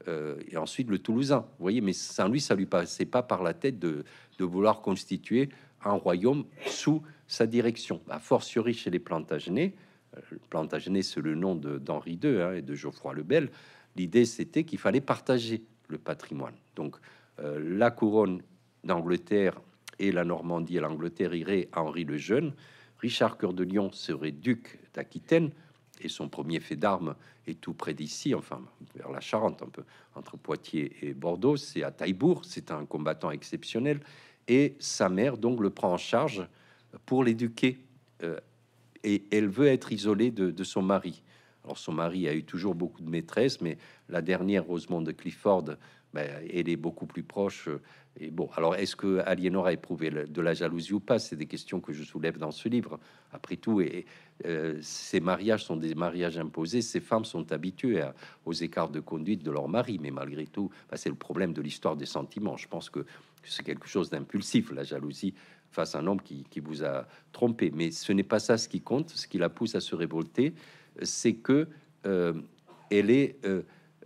euh, et ensuite le Toulousain. voyez, mais Saint-Louis, ça lui passait pas par la tête de, vouloir constituer un royaume sous sa direction. A fortiori chez les Plantagenets, euh, Plantagenet, c'est le nom d'Henri II hein, et de Geoffroy le Bel. L'idée, c'était qu'il fallait partager le patrimoine. Donc, euh, la couronne d'Angleterre et la Normandie et l'Angleterre iraient à Henri le Jeune. Richard Cœur de Lion serait duc d'Aquitaine et son premier fait d'armes est tout près d'ici, enfin vers la Charente, un peu entre Poitiers et Bordeaux. C'est à Taillebourg, c'est un combattant exceptionnel. Et sa mère, donc, le prend en charge pour l'éduquer. Euh, et elle veut être isolée de, de, son mari. Alors, son mari a eu toujours beaucoup de maîtresses, mais la dernière, Rosemonde Clifford, ben, elle est beaucoup plus proche. Euh, et bon, alors est-ce que Aliénor a éprouvé de la jalousie ou pas C'est des questions que je soulève dans ce livre. Après tout, et, euh, ces mariages sont des mariages imposés. Ces femmes sont habituées aux écarts de conduite de leur mari, mais malgré tout, ben, c'est le problème de l'histoire des sentiments. Je pense que c'est quelque chose d'impulsif, la jalousie face à un homme qui, vous a trompé. Mais ce n'est pas ça ce qui compte. Ce qui la pousse à se révolter, c'est que euh, elle est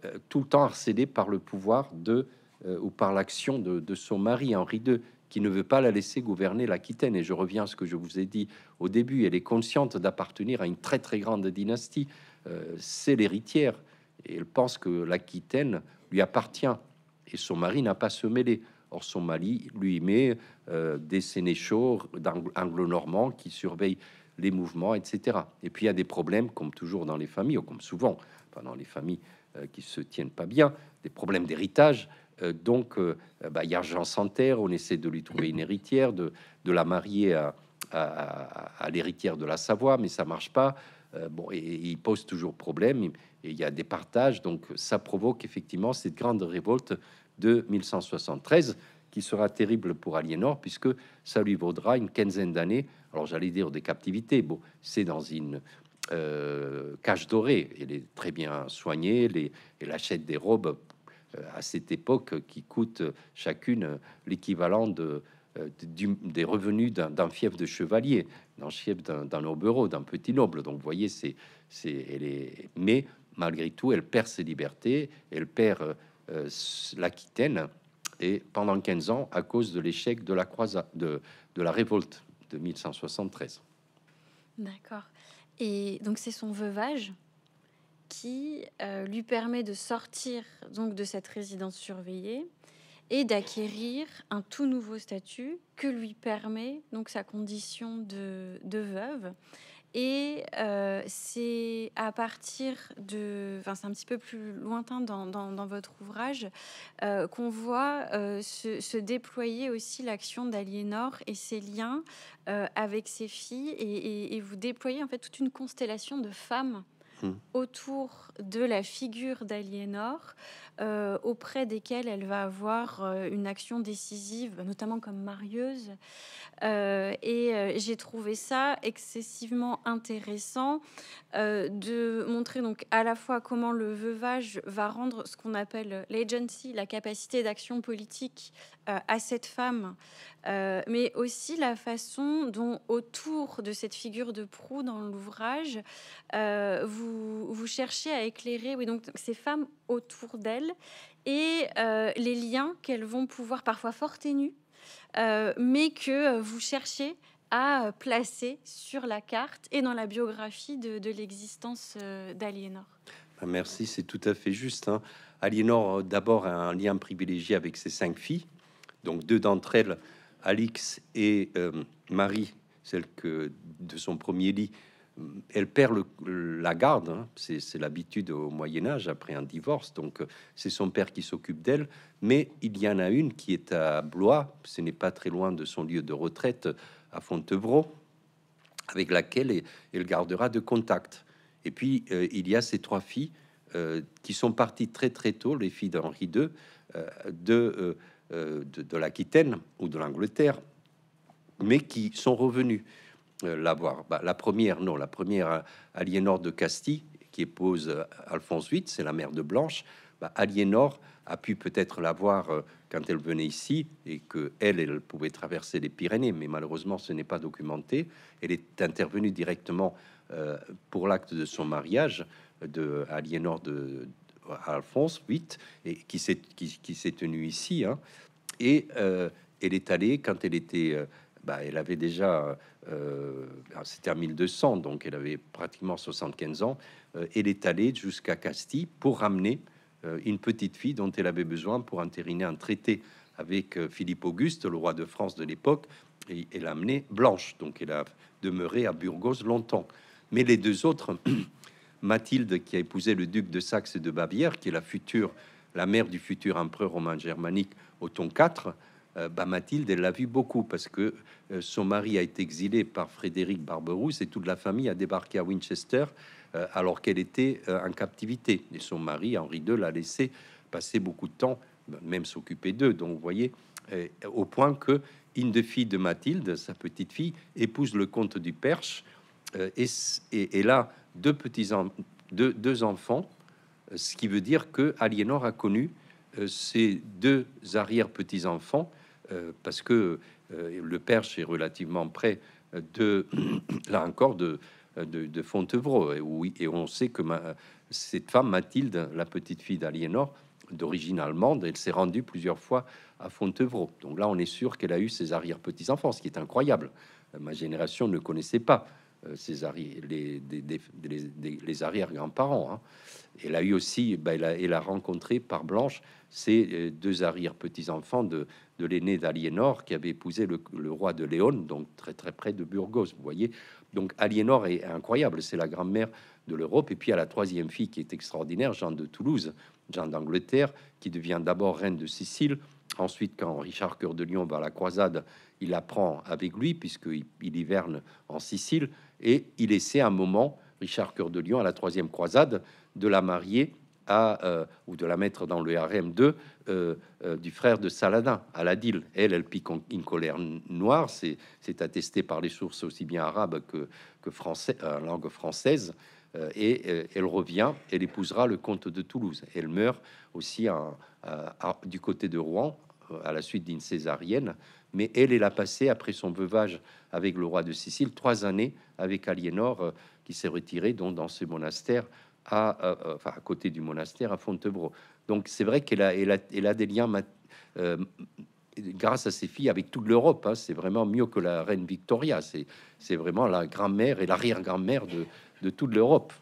euh, tout le temps harcelée par le pouvoir de euh, ou par l'action de, son mari Henri II, qui ne veut pas la laisser gouverner l'Aquitaine. Et je reviens à ce que je vous ai dit au début, elle est consciente d'appartenir à une très très grande dynastie. Euh, c'est l'héritière, et elle pense que l'Aquitaine lui appartient, et son mari n'a pas se mêler. Or, son mari lui met des sénéchaux danglo normands qui surveillent les mouvements, etc. Et puis, il y a des problèmes, comme toujours dans les familles, ou comme souvent, pendant les familles euh, qui se tiennent pas bien, des problèmes d'héritage. Euh, donc, euh, bah, il y a Jean Santerre, on essaie de lui trouver une héritière, de, de la marier à, l'héritière de la Savoie, mais ça marche pas. bon, et, il pose toujours problème, et il y a des partages, donc ça provoque effectivement cette grande révolte de 1173 qui sera terrible pour Aliénor puisque ça lui vaudra une quinzaine d'années. Alors j'allais dire des captivités, bon, c'est dans une euh, cache dorée. Elle est très bien soignée. Les, elle achète des robes euh, à cette époque qui coûtent chacune l'équivalent de, euh, des revenus d'un fief de chevalier, d'un fief d'un obereau, d'un petit noble. Donc, voyez, c'est, elle est, mais malgré tout, elle perd ses libertés, elle perd l'Aquitaine, et pendant 15 ans, à cause de l'échec de la croisade de, de la révolte de 1173. D'accord. Et donc c'est son veuvage qui euh, lui permet de sortir donc de cette résidence surveillée et d'acquérir un tout nouveau statut que lui permet donc sa condition de veuve. Et euh, c'est à partir de, enfin c'est un petit peu plus lointain dans, dans, votre ouvrage, euh, qu'on voit euh, se, se, déployer aussi l'action d'Aliénor et ses liens avec ses filles, et, et, vous déployez en fait toute une constellation de femmes Mm. autour de la figure d'Aliénor, euh, auprès desquelles elle va avoir euh, une action décisive, notamment comme marieuse. Euh, et j'ai trouvé ça excessivement intéressant euh, de montrer donc à la fois comment le veuvage va rendre ce qu'on appelle l'agency, la capacité d'action politique euh, à cette femme, euh, mais aussi la façon dont autour de cette figure de proue dans l'ouvrage, vous, cherchez à éclairer donc, ces femmes autour d'elle et les liens qu'elles vont pouvoir parfois fort ténus, mais que vous cherchez à euh, placer sur la carte et dans la biographie de, l'existence euh, d'Aliénor. Ah, merci, c'est tout à fait juste. Hein. Aliénor, euh, d'abord, a un lien privilégié avec ses cinq filles. Donc, deux d'entre elles, Alix et Marie, celle que, de son premier lit, elle perd la garde. Hein. C'est l'habitude au Moyen Âge après un divorce. Donc euh, c'est son père qui s'occupe d'elle. Mais il y en a une qui est à Blois. Ce n'est pas très loin de son lieu de retraite à Fontevraud, avec laquelle elle, gardera de contact. Et puis euh, il y a ces trois filles euh, qui sont parties très très tôt, les filles d'Henri II, de, de, de l'Aquitaine ou de l'Angleterre, mais qui sont revenues. Euh, l'avoir. Bah, la première, non, la première euh, Aliénor de Castille, qui épouse euh, Alphonse VIII, c'est la mère de Blanche. Bah, Aliénor a pu peut-être la voir quand elle venait ici et que elle, elle pouvait traverser les Pyrénées, mais malheureusement, ce n'est pas documenté. Elle est intervenue directement pour l'acte de son mariage de Aliénor de, Alphonse VIII et qui s'est qui, s'est tenue ici. Hein. et elle est allée quand elle était bah, elle avait déjà, euh, euh, c'était en 1200, donc elle avait pratiquement 75 ans, euh, elle est allée jusqu'à Castille pour ramener une petite fille dont elle avait besoin pour entériner un traité avec Philippe Auguste, le roi de France de l'époque, et elle a amené Blanche, donc elle a demeuré à Burgos longtemps. Mais les deux autres, Mathilde qui a épousé le duc de Saxe et de Bavière, qui est la future, la mère du futur empereur romain germanique Auton IV, euh, bah, Mathilde, elle l'a vu beaucoup parce que euh, son mari a été exilé par Frédéric Barberousse et toute la famille a débarqué à Winchester euh, alors qu'elle était en captivité. Et son mari, Henri II, l'a laissé passer beaucoup de temps, même s'occuper d'eux. Donc, vous voyez, au point que une des filles de Mathilde, sa petite fille, épouse le comte du Perche et, et, là, deux petits enfants, ce qui veut dire que Aliénor a connu ses deux arrière petits enfants euh, parce que euh, le Perche est relativement près euh, de, là encore, de, de, Fontevraud. Et, oui, et on sait que ma, cette femme, Mathilde, la petite fille d'Aliénor, d'origine allemande, elle s'est rendue plusieurs fois à Fontevraud. Donc là, on est sûr qu'elle a eu ses arrière-petits-enfants, ce qui est incroyable. Ma génération ne connaissait pas ses arrières, les, les, arrière-grands-parents. Hein. Elle a eu aussi, ben, elle, a, rencontré par Blanche ses deux arrière-petits-enfants de, de l'aîné d'Aliénor qui avait épousé le, roi de Léon, donc très très près de Burgos. Vous voyez, donc Aliénor est incroyable, c'est la grand-mère de l'Europe. Et puis à la troisième fille qui est extraordinaire, Jeanne de Toulouse, Jeanne d'Angleterre, qui devient d'abord reine de Sicile. Ensuite, quand Richard Cœur de Lion va à la croisade, il la prend avec lui, puisqu'il il hiverne en Sicile, et il essaie un moment, Richard Cœur de Lion, à la troisième croisade, de la marier euh, ou de la mettre dans le RM2 euh, euh, du frère de Saladin, Aladil. Elle, elle pique une colère noire, c'est, attesté par les sources aussi bien arabes que, que français, langue française, et elle revient, elle épousera le comte de Toulouse. Elle meurt aussi du côté de Rouen, à la suite d'une césarienne, mais elle, est la passée après son veuvage avec le roi de Sicile, trois années avec Aliénor, qui s'est retiré donc, dans ce monastère euh, euh, à, côté du monastère à Fontevraud. Donc c'est vrai qu'elle a, des liens euh, grâce à ses filles avec toute l'Europe. Hein. c'est vraiment mieux que la reine Victoria. C'est vraiment la grand-mère et l'arrière-grand-mère de, toute l'Europe.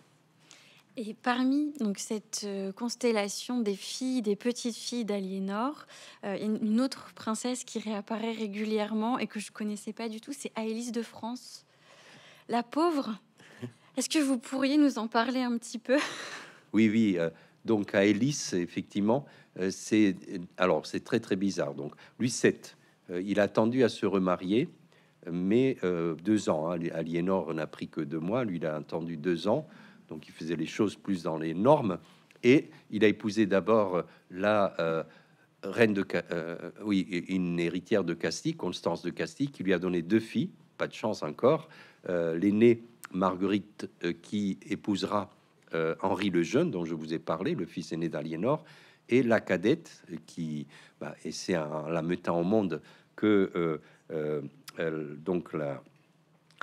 Et parmi donc cette constellation des filles, des petites filles d'Aliénor, une autre princesse qui réapparaît régulièrement et que je connaissais pas du tout, c'est Aélis de France. La pauvre, est-ce que vous pourriez nous en parler un petit peu Oui, oui. Euh, donc à Hélice, effectivement, euh, c'est euh, alors c'est très très bizarre. Donc lui, 7, il a attendu à se remarier, mais deux ans. Hein, Aliénor n'a pris que deux mois. Lui, il a attendu deux ans. Donc il faisait les choses plus dans les normes. Et il a épousé d'abord la reine de oui, une héritière de Castille, Constance de Castille, qui lui a donné deux filles. Pas de chance encore. L'aînée Marguerite euh, qui épousera euh, Henri le Jeune, dont je vous ai parlé, le fils aîné d'Aliénor, et la cadette euh, qui, bah, et c'est en la mettant au monde que donc la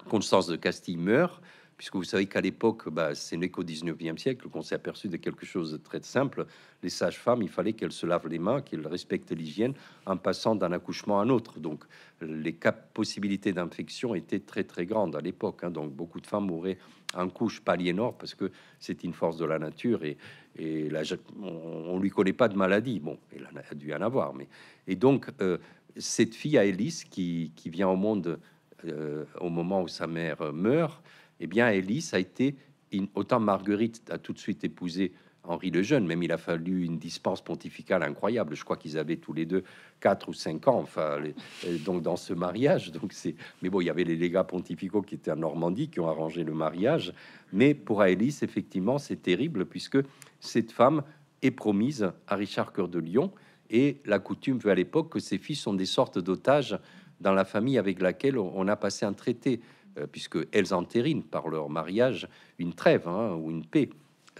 Constance de Castille meurt puisque vous savez qu'à l'époque, bah, c'est n'est qu'au 19e siècle qu'on s'est aperçu de quelque chose de très simple. Les sages-femmes, il fallait qu'elles se lavent les mains, qu'elles respectent l'hygiène en passant d'un accouchement à un autre. Donc les possibilités d'infection étaient très très grandes à l'époque. Hein. donc beaucoup de femmes mouraient en couche nord parce que c'est une force de la nature et, on, ne lui connaît pas de maladie. Bon, elle a dû en avoir, mais et donc euh, cette fille à Hélice, qui, vient au monde euh, au moment où sa mère meurt eh bien, Élis a été autant Marguerite a tout de suite épousé Henri le Jeune, même il a fallu une dispense pontificale incroyable. Je crois qu'ils avaient tous les deux quatre ou cinq ans, enfin, euh, donc dans ce mariage. Donc c'est, mais bon, il y avait les légats pontificaux qui étaient en Normandie qui ont arrangé le mariage. Mais pour Alice, effectivement, c'est terrible puisque cette femme est promise à Richard Cœur de Lyon et la coutume veut à l'époque que ses fils sont des sortes d'otages dans la famille avec laquelle on a passé un traité. Euh, puisque elles entérinent par leur mariage une trêve hein, ou une paix.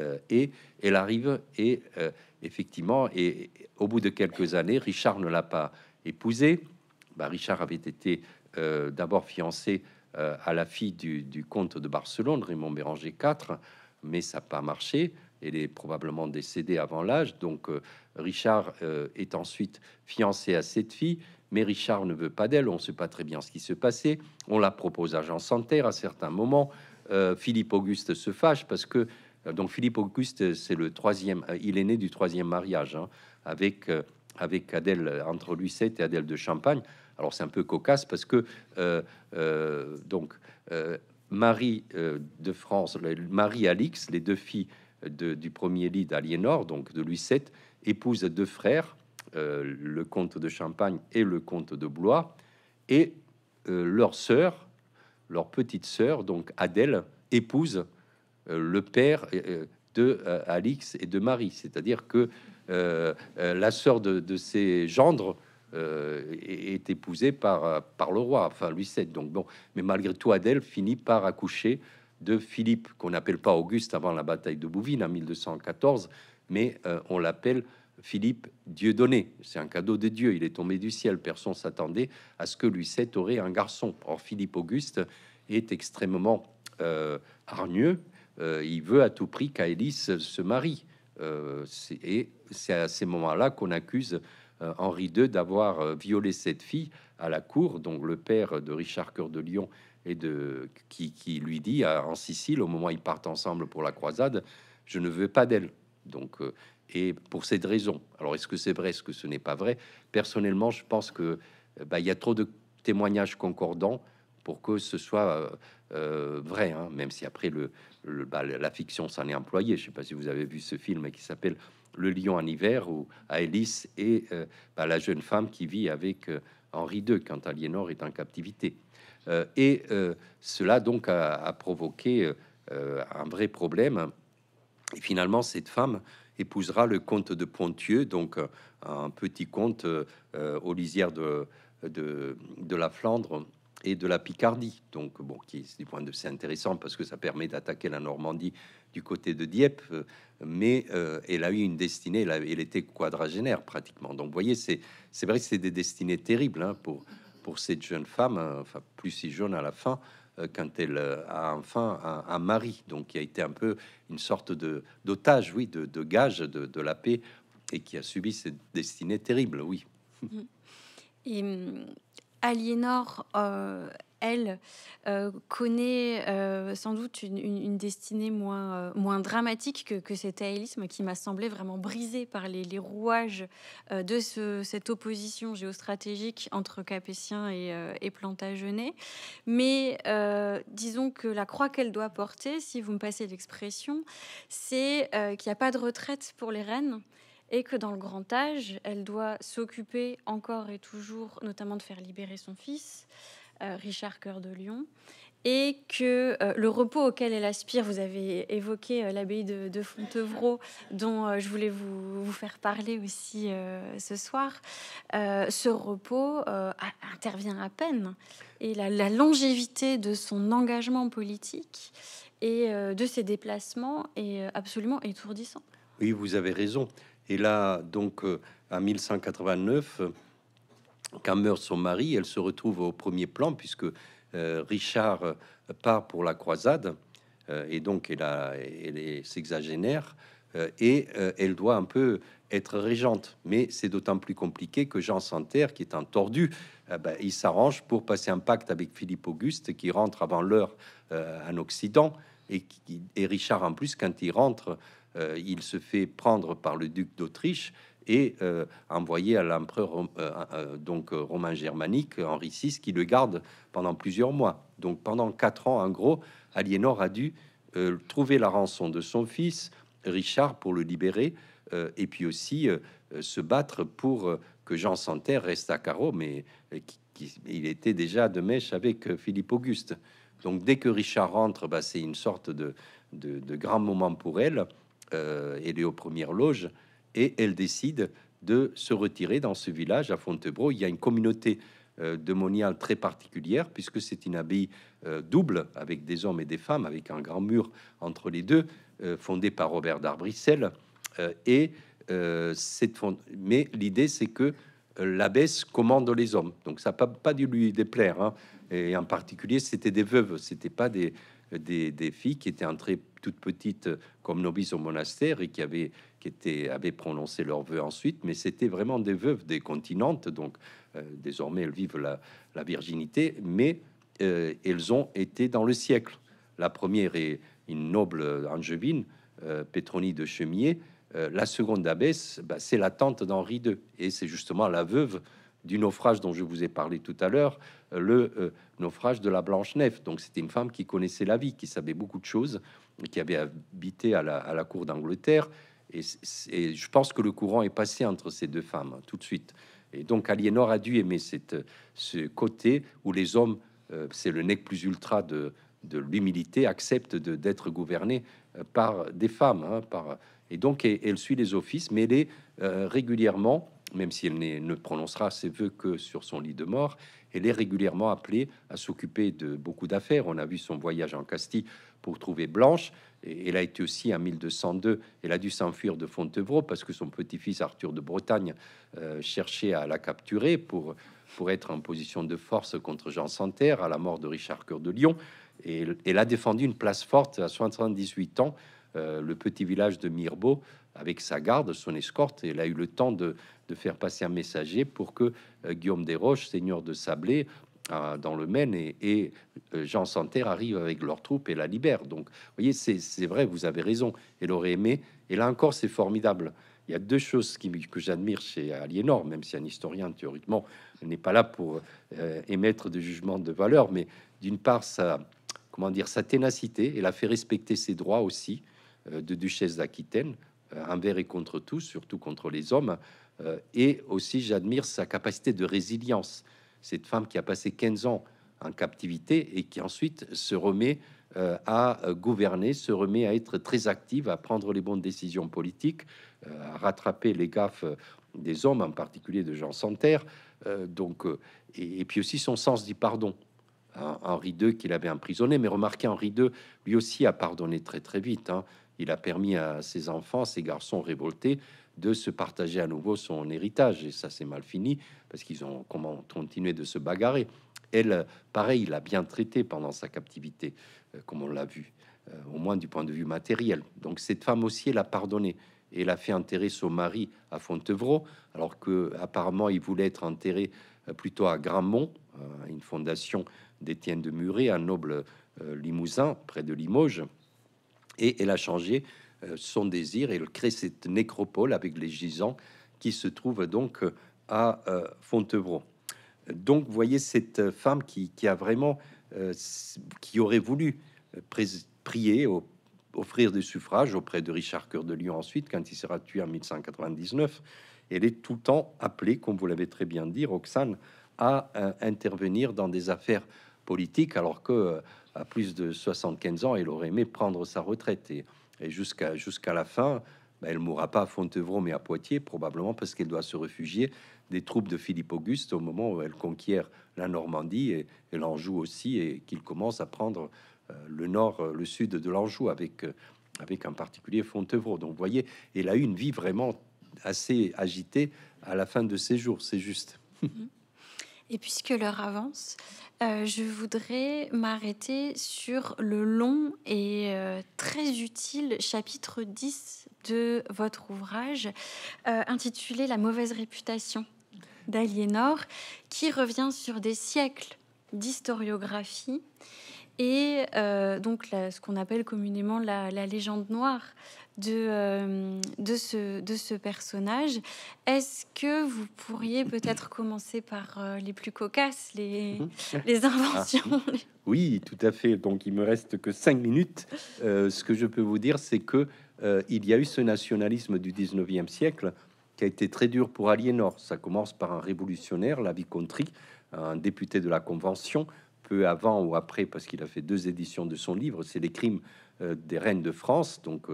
Euh, et elle arrive et euh, effectivement, et, au bout de quelques années, Richard ne l'a pas épousée. Bah, Richard avait été d'abord fiancé à la fille du, comte de Barcelone, Raymond Béranger IV, mais ça n'a pas marché. Elle est probablement décédée avant l'âge. Donc Richard est ensuite fiancé à cette fille, mais Richard ne veut pas d'elle, on ne sait pas très bien ce qui se passait, on la propose à Jean Santerre à certains moments, euh, Philippe Auguste se fâche parce que, euh, donc Philippe Auguste, c'est le troisième, euh, il est né du troisième mariage, hein, avec, avec Adèle, entre Lucette et Adèle de Champagne, alors c'est un peu cocasse parce que, donc, Marie de France, Marie Alix, les deux filles du premier lit d'Aliénor, donc de Lucette, épouse deux frères, euh, le comte de Champagne et le comte de Blois, et euh, leur sœur, leur petite sœur, donc Adèle, épouse euh, le père de Alix et de Marie, c'est-à-dire que la sœur de, ces ses gendres est épousée par, par le roi, enfin Louis VII. Donc bon, mais malgré tout, Adèle finit par accoucher de Philippe, qu'on n'appelle pas Auguste avant la bataille de Bouvines en 1214, mais on l'appelle Philippe Dieu donné, C'est un cadeau de Dieu, il est tombé du ciel. Personne s'attendait à ce que lui aurait un garçon. Or, Philippe Auguste est extrêmement euh, hargneux. Euh, il veut à tout prix qu'Aélis se marie. Euh, et c'est à ces moments-là qu'on accuse Henri II d'avoir violé cette fille à la cour, donc le père de Richard Coeur de Lion et de qui, lui dit en Sicile, au moment où ils partent ensemble pour la croisade, je ne veux pas d'elle. Donc, et pour cette raison. Alors, est-ce que c'est vrai, est-ce que ce n'est pas vrai Personnellement, je pense que euh, bah, il y a trop de témoignages concordants pour que ce soit euh, euh, vrai, hein, même si après le, bah, la fiction s'en est employée. Je ne sais pas si vous avez vu ce film qui s'appelle Le Lion en hiver ou à est et bah, la jeune femme qui vit avec Henri II quand Aliénor est en captivité. et cela donc a, a provoqué un vrai problème. Et finalement, cette femme épousera le comte de Pontieux, donc euh, un petit comte aux euh, lisières de, de, la Flandre et de la Picardie. Donc, bon, qui du point de c'est intéressant parce que ça permet d'attaquer la Normandie du côté de Dieppe, euh, mais elle a eu une destinée, elle, était quadragénaire pratiquement. Donc, vous voyez, c'est vrai que c'est des destinées terribles hein, pour, pour cette jeune femme, hein, enfin, plus si jeune à la fin. Euh, quand elle euh, a enfin un, mari, donc qui a été un peu une sorte de d'otage, oui, de, gage de, la paix, et qui a subi cette destinée terrible, oui. Mm. Et hum, Aliénor, euh, elle, euh, connaît euh, sans doute une, destinée moins, euh, moins dramatique que, cet aélisme qui m'a semblé vraiment brisé par les, rouages de ce, cette opposition géostratégique entre Capétiens et, et Mais disons que la croix qu'elle doit porter, si vous me passez l'expression, c'est qu'il n'y a pas de retraite pour les reines et que dans le grand âge, elle doit s'occuper encore et toujours, notamment de faire libérer son fils, euh, Richard Coeur de Lion, et que euh, le repos auquel elle aspire, vous avez évoqué euh, l'abbaye de, de, Fontevraud, dont je voulais vous, faire parler aussi ce soir, ce repos intervient à peine. Et la, la, longévité de son engagement politique et de ses déplacements est absolument étourdissant. Oui, vous avez raison. Et là, donc, à 1189, quand meurt son mari, elle se retrouve au premier plan puisque euh, Richard euh, part pour la croisade euh, et donc elle, a, est et elle doit un peu être régente. Mais c'est d'autant plus compliqué que Jean Santerre, qui est un tordu, eh ben, il s'arrange pour passer un pacte avec Philippe Auguste qui rentre avant l'heure en Occident et, et Richard en plus quand il rentre, il se fait prendre par le duc d'Autriche et euh, envoyé à l'empereur euh, euh, donc romain germanique Henri VI qui le garde pendant plusieurs mois. Donc pendant quatre ans, en gros, Aliénor a dû trouver la rançon de son fils Richard pour le libérer et puis aussi se battre pour que Jean Santerre reste à Carreau, mais il était déjà de mèche avec Philippe Auguste. Donc dès que Richard rentre, bah, c'est une sorte de, grand moment pour elle. elle est aux premières loges et elle décide de se retirer dans ce village à Fontebro. Il y a une communauté de euh, démoniale très particulière puisque c'est une abbaye euh, double avec des hommes et des femmes, avec un grand mur entre les deux, euh, fondée par Robert d'Arbrissel. et cette mais l'idée c'est que l'abbesse commande les hommes, donc ça pas pas dû lui déplaire. Hein. Et en particulier, c'était des veuves, c'était pas des, des, des, filles qui étaient entrées toutes petites comme novices au monastère et qui avaient qui avaient prononcé leurs vœux ensuite, mais c'était vraiment des veuves, des continentes, donc euh, désormais elles vivent la, virginité, mais euh, elles ont été dans le siècle. La première est une noble angevine, euh, de Chemier. Euh, la seconde abbesse, bah, c'est la tante d'Henri II, et c'est justement la veuve du naufrage dont je vous ai parlé tout à l'heure, le naufrage de la Blanche Nef. Donc c'était une femme qui connaissait la vie, qui savait beaucoup de choses, qui avait habité à la, à la cour d'Angleterre, et, je pense que le courant est passé entre ces deux femmes hein, tout de suite. Et donc Aliénor a dû aimer cette, ce côté où les hommes, euh, c'est le nec plus ultra de, de l'humilité, acceptent d'être gouvernés euh, par des femmes. Hein, par, et donc elle, suit les offices, mais elle est euh, régulièrement, même si elle ne prononcera ses voeux que sur son lit de mort, elle est régulièrement appelée à s'occuper de beaucoup d'affaires. On a vu son voyage en Castille pour trouver Blanche elle a été aussi en 1202. Elle a dû s'enfuir de Fontevraud parce que son petit-fils Arthur de Bretagne euh, cherchait à la capturer pour, pour être en position de force contre Jean Santerre à la mort de Richard Coeur de Lyon. Et elle a défendu une place forte à 78 ans, euh, le petit village de Mirbeau, avec sa garde, son escorte. Et elle a eu le temps de, faire passer un messager pour que euh, Guillaume Desroches, seigneur de Sablé, euh, dans le Maine et, euh, Jean Santerre arrive avec leurs troupes et la libère. Donc, vous voyez, c'est vrai, vous avez raison. Elle aurait aimé. Et là encore, c'est formidable. Il y a deux choses qui, que j'admire chez Aliénor, même si un historien théoriquement n'est pas là pour euh, émettre de jugements de valeur, mais d'une part sa comment dire sa ténacité. Elle a fait respecter ses droits aussi de duchesse d'Aquitaine un envers et contre tous, surtout contre les hommes. et aussi, j'admire sa capacité de résilience cette femme qui a passé 15 ans en captivité et qui ensuite se remet euh, à euh, gouverner, se remet à être très active, à prendre les bonnes décisions politiques, euh, à rattraper les gaffes des hommes, en particulier de Jean Santerre, donc, et, puis aussi son sens du pardon. Hein, Henri II qui l'avait emprisonné, mais remarquez, Henri II lui aussi a pardonné très très vite. Hein. Il a permis à ses enfants, ses garçons révoltés, de se partager à nouveau son héritage. Et ça, c'est mal fini parce qu'ils ont comment continué de se bagarrer. Elle, pareil, il l'a bien traité pendant sa captivité, euh, comme on l'a vu, euh, au moins du point de vue matériel. Donc cette femme aussi, elle a pardonné et elle a fait enterrer son mari à Fontevraud, alors que apparemment il voulait être enterré euh, plutôt à Grammont, une fondation d'Étienne de Muret, un noble limousin près de Limoges. Et elle a changé euh, son désir et le crée cette nécropole avec les gisants qui se trouve donc euh, à euh, Fontevraud. Donc, voyez cette femme qui, qui a vraiment, qui aurait voulu prier, offrir des suffrages auprès de Richard Cœur de Lyon ensuite, quand il sera tué en 1599. Elle est tout le temps appelée, comme vous l'avez très bien dit, Roxane, à intervenir dans des affaires politiques, alors que à plus de 75 ans, elle aurait aimé prendre sa retraite. Et et jusqu'à jusqu'à la fin, ben, elle mourra pas à Fontevraud, mais à Poitiers, probablement parce qu'elle doit se réfugier des troupes de Philippe Auguste au moment où elle conquiert la Normandie et, l'Anjou aussi, et qu'il commence à prendre euh, le nord, euh, le sud de l'Anjou avec, euh, avec en particulier Fontevraud. Donc vous voyez, elle a eu une vie vraiment assez agitée à la fin de ses jours, c'est juste. Mm-hmm. Et puisque l'heure avance, euh, je voudrais m'arrêter sur le long et euh, très utile chapitre 10 de votre ouvrage euh, intitulé La mauvaise réputation d'Aliénor, qui revient sur des siècles d'historiographie et donc ce qu'on appelle communément la légende noire de, euh, de, ce, de ce personnage. Est-ce que vous pourriez peut-être commencer par euh, les plus cocasses, les, mhm. les inventions ah, Oui, tout à fait. Donc il me reste que cinq minutes. Euh, ce que je peux vous dire, c'est que il y a eu ce nationalisme du 19e siècle qui a été très dur pour Aliénor. Ça commence par un révolutionnaire, la un député de la Convention, peu avant ou après, parce qu'il a fait deux éditions de son livre, c'est les crimes des reines de France, donc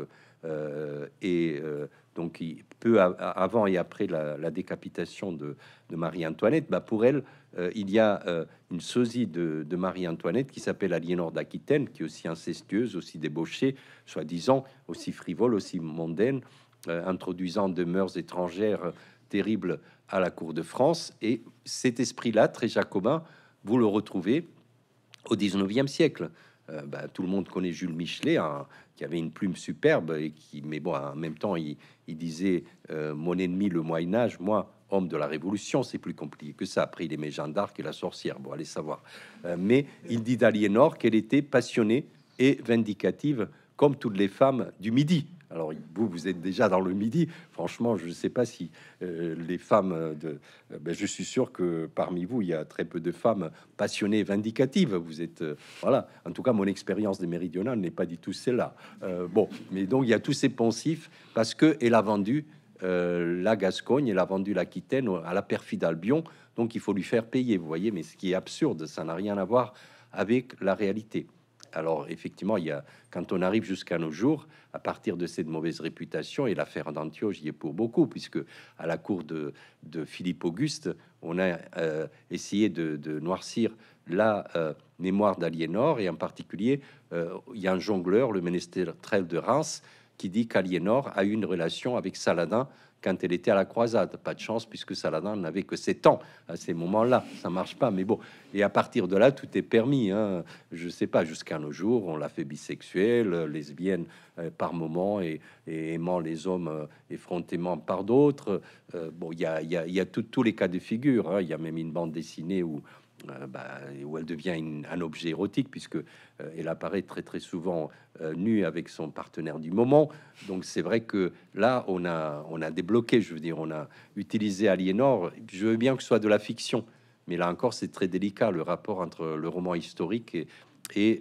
euh, et euh, donc il peu avant et après la, décapitation de, Marie-Antoinette, bah, pour elle, euh, il y a une sosie de, Marie-Antoinette qui s'appelle Aliénor d'Aquitaine, qui est aussi incestueuse, aussi débauchée, soi-disant, aussi frivole, aussi mondaine, introduisant des mœurs étrangères terribles à la cour de France. Et cet esprit-là, très jacobin, vous le retrouvez au 19e siècle. Euh, bah, tout le monde connaît Jules Michelet, hein, qui avait une plume superbe et qui, mais bon, en même temps, il, disait euh, Mon ennemi, le Moyen-Âge, moi, homme de la Révolution, c'est plus compliqué que ça. Après, il aimait Jeanne d'Arc et la sorcière, bon, allez savoir. Euh, mais il dit d'Aliénor qu'elle était passionnée et vindicative, comme toutes les femmes du Midi. Alors vous, vous êtes déjà dans le midi. Franchement, je ne sais pas si euh, les femmes de... Euh, ben, je suis sûr que parmi vous, il y a très peu de femmes passionnées, et vindicatives. Vous êtes... Euh, voilà. En tout cas, mon expérience des méridionales n'est pas du tout celle-là. bon, mais donc il y a tous ces poncifs parce que elle a vendu la Gascogne, elle a vendu l'Aquitaine à la perfide Albion, donc il faut lui faire payer, vous voyez, mais ce qui est absurde, ça n'a rien à voir avec la réalité. Alors effectivement, il y a, quand on arrive jusqu'à nos jours, à partir de cette mauvaise réputation, et l'affaire d'Antioche y est pour beaucoup, puisque à la cour de, Philippe Auguste, on a euh, essayé de, noircir la euh, mémoire d'Aliénor, et en particulier, euh, il y a un jongleur, le ministère Trève de Reims, qui dit qu'Aliénor a eu une relation avec Saladin quand elle était à la croisade. Pas de chance puisque Saladin n'avait que 7 ans à ces moments-là. Ça marche pas, mais bon. Et à partir de là, tout est permis. Hein. Je sais pas, jusqu'à nos jours, on l'a fait bisexuelle, lesbienne euh, par moment et, aimant les hommes effrontément euh, par d'autres. Euh, bon, il y a, tous les cas de figure. Hein. Il y a même une bande dessinée où euh, bah, où elle devient un objet érotique, puisque euh, elle apparaît très très souvent euh, nue avec son partenaire du moment. Donc c'est vrai que là, on a, débloqué, je veux dire, on a utilisé Aliénor. Je veux bien que ce soit de la fiction, mais là encore, c'est très délicat le rapport entre le roman historique et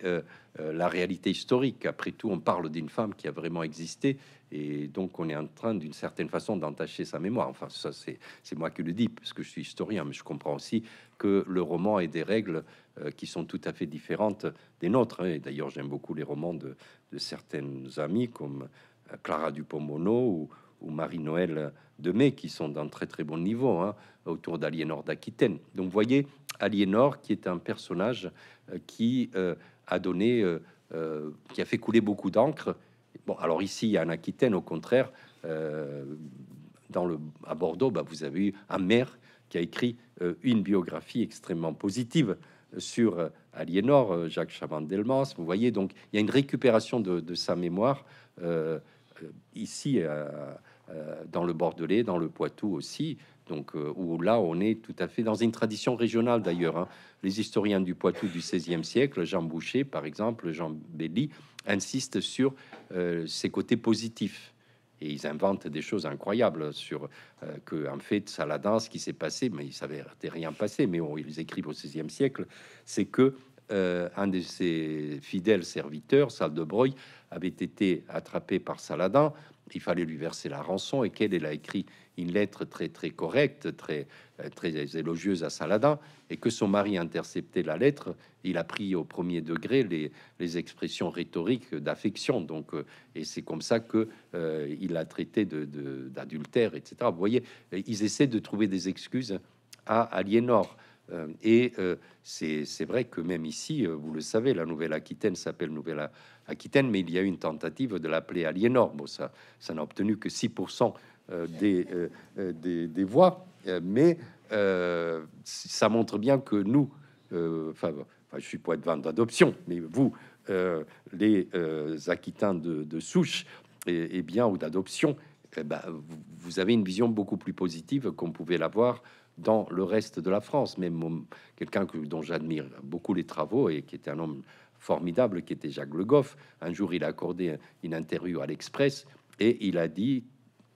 la réalité historique. Après tout, on parle d'une femme qui a vraiment existé et donc, on est en train d'une certaine façon d'entacher sa mémoire. Enfin, ça, c'est, moi qui le dis, parce que je suis historien, mais je comprends aussi que le roman ait des règles euh, qui sont tout à fait différentes des nôtres. Hein. Et d'ailleurs, j'aime beaucoup les romans de, de certaines amies comme euh, Clara Dupont-Mono ou, Marie-Noël de Mai, qui sont d'un très très bon niveau hein, autour d'Aliénor d'Aquitaine. Donc, vous voyez, Aliénor, qui est un personnage euh, qui a donné, qui a fait couler beaucoup d'encre alors ici, y en Aquitaine, au contraire, euh, à Bordeaux, bah, vous avez eu un maire qui a écrit euh, une biographie extrêmement positive sur euh, Aliénor, Jacques Chaban-Delmas. Vous voyez, donc il y a une récupération de sa mémoire ici, dans le Bordelais, dans le Poitou aussi. Donc, euh, où là, on est tout à fait dans une tradition régionale d'ailleurs. Hein. Les historiens du Poitou du XVIe siècle, Jean Boucher par exemple, Jean Belli, insistent sur ses euh, côtés positifs. Et ils inventent des choses incroyables sur euh, que, en fait, Saladin, ce qui s'est passé, mais il savait rien passé, mais ils écrivent au XVIe siècle, c'est que un de ses fidèles serviteurs, Saldebreuil, avait été attrapé par Saladin. Il fallait lui verser la rançon et qu'elle, elle a écrit une lettre très très correcte, très euh, très élogieuse à Saladin, et que son mari interceptait intercepté la lettre, il a pris au premier degré les, les expressions rhétoriques d'affection. Donc, euh, et c'est comme ça que euh, il a traité d'adultère, de, etc. Vous voyez, ils essaient de trouver des excuses à Aliénor. Et c'est vrai que même ici, vous le savez, la Nouvelle-Aquitaine s'appelle Nouvelle-Aquitaine, mais il y a eu une tentative de l'appeler Aliénor. Bon, ça n'a obtenu que 6% euh, euh, euh, des, des, voix, mais ça montre bien que nous, enfin, je suis pour être vente d'adoption, mais vous, les Aquitains de, souche, et, bien, ou d'adoption, eh ben, vous avez une vision beaucoup plus positive qu'on pouvait l'avoir dans le reste de la France. Même quelqu'un que, dont j'admire beaucoup les travaux et qui était un homme formidable, qui était Jacques Le Goff, un jour il a accordé une interview à l'Express et il a dit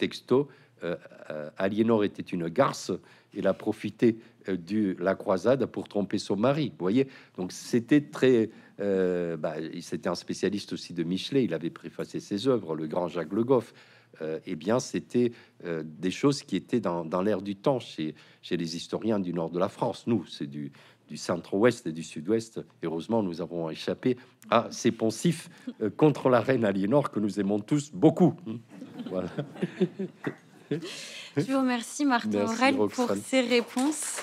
texto, euh, euh, Aliénor était une garce, et a profité euh, de la croisade pour tromper son mari. Vous voyez, donc c'était très. Euh, bah, c'était un spécialiste aussi de Michelet, il avait préfacé ses œuvres, le grand Jacques Le Goff. et eh bien, c'était des choses qui étaient dans, dans l'air du temps chez, chez les historiens du nord de la France. Nous, c'est du, du centre-ouest et du sud-ouest. Heureusement, nous avons échappé à ces poncifs euh, contre la reine Aliénor que nous aimons tous beaucoup. Je vous remercie, Martin Aurel, pour ces réponses.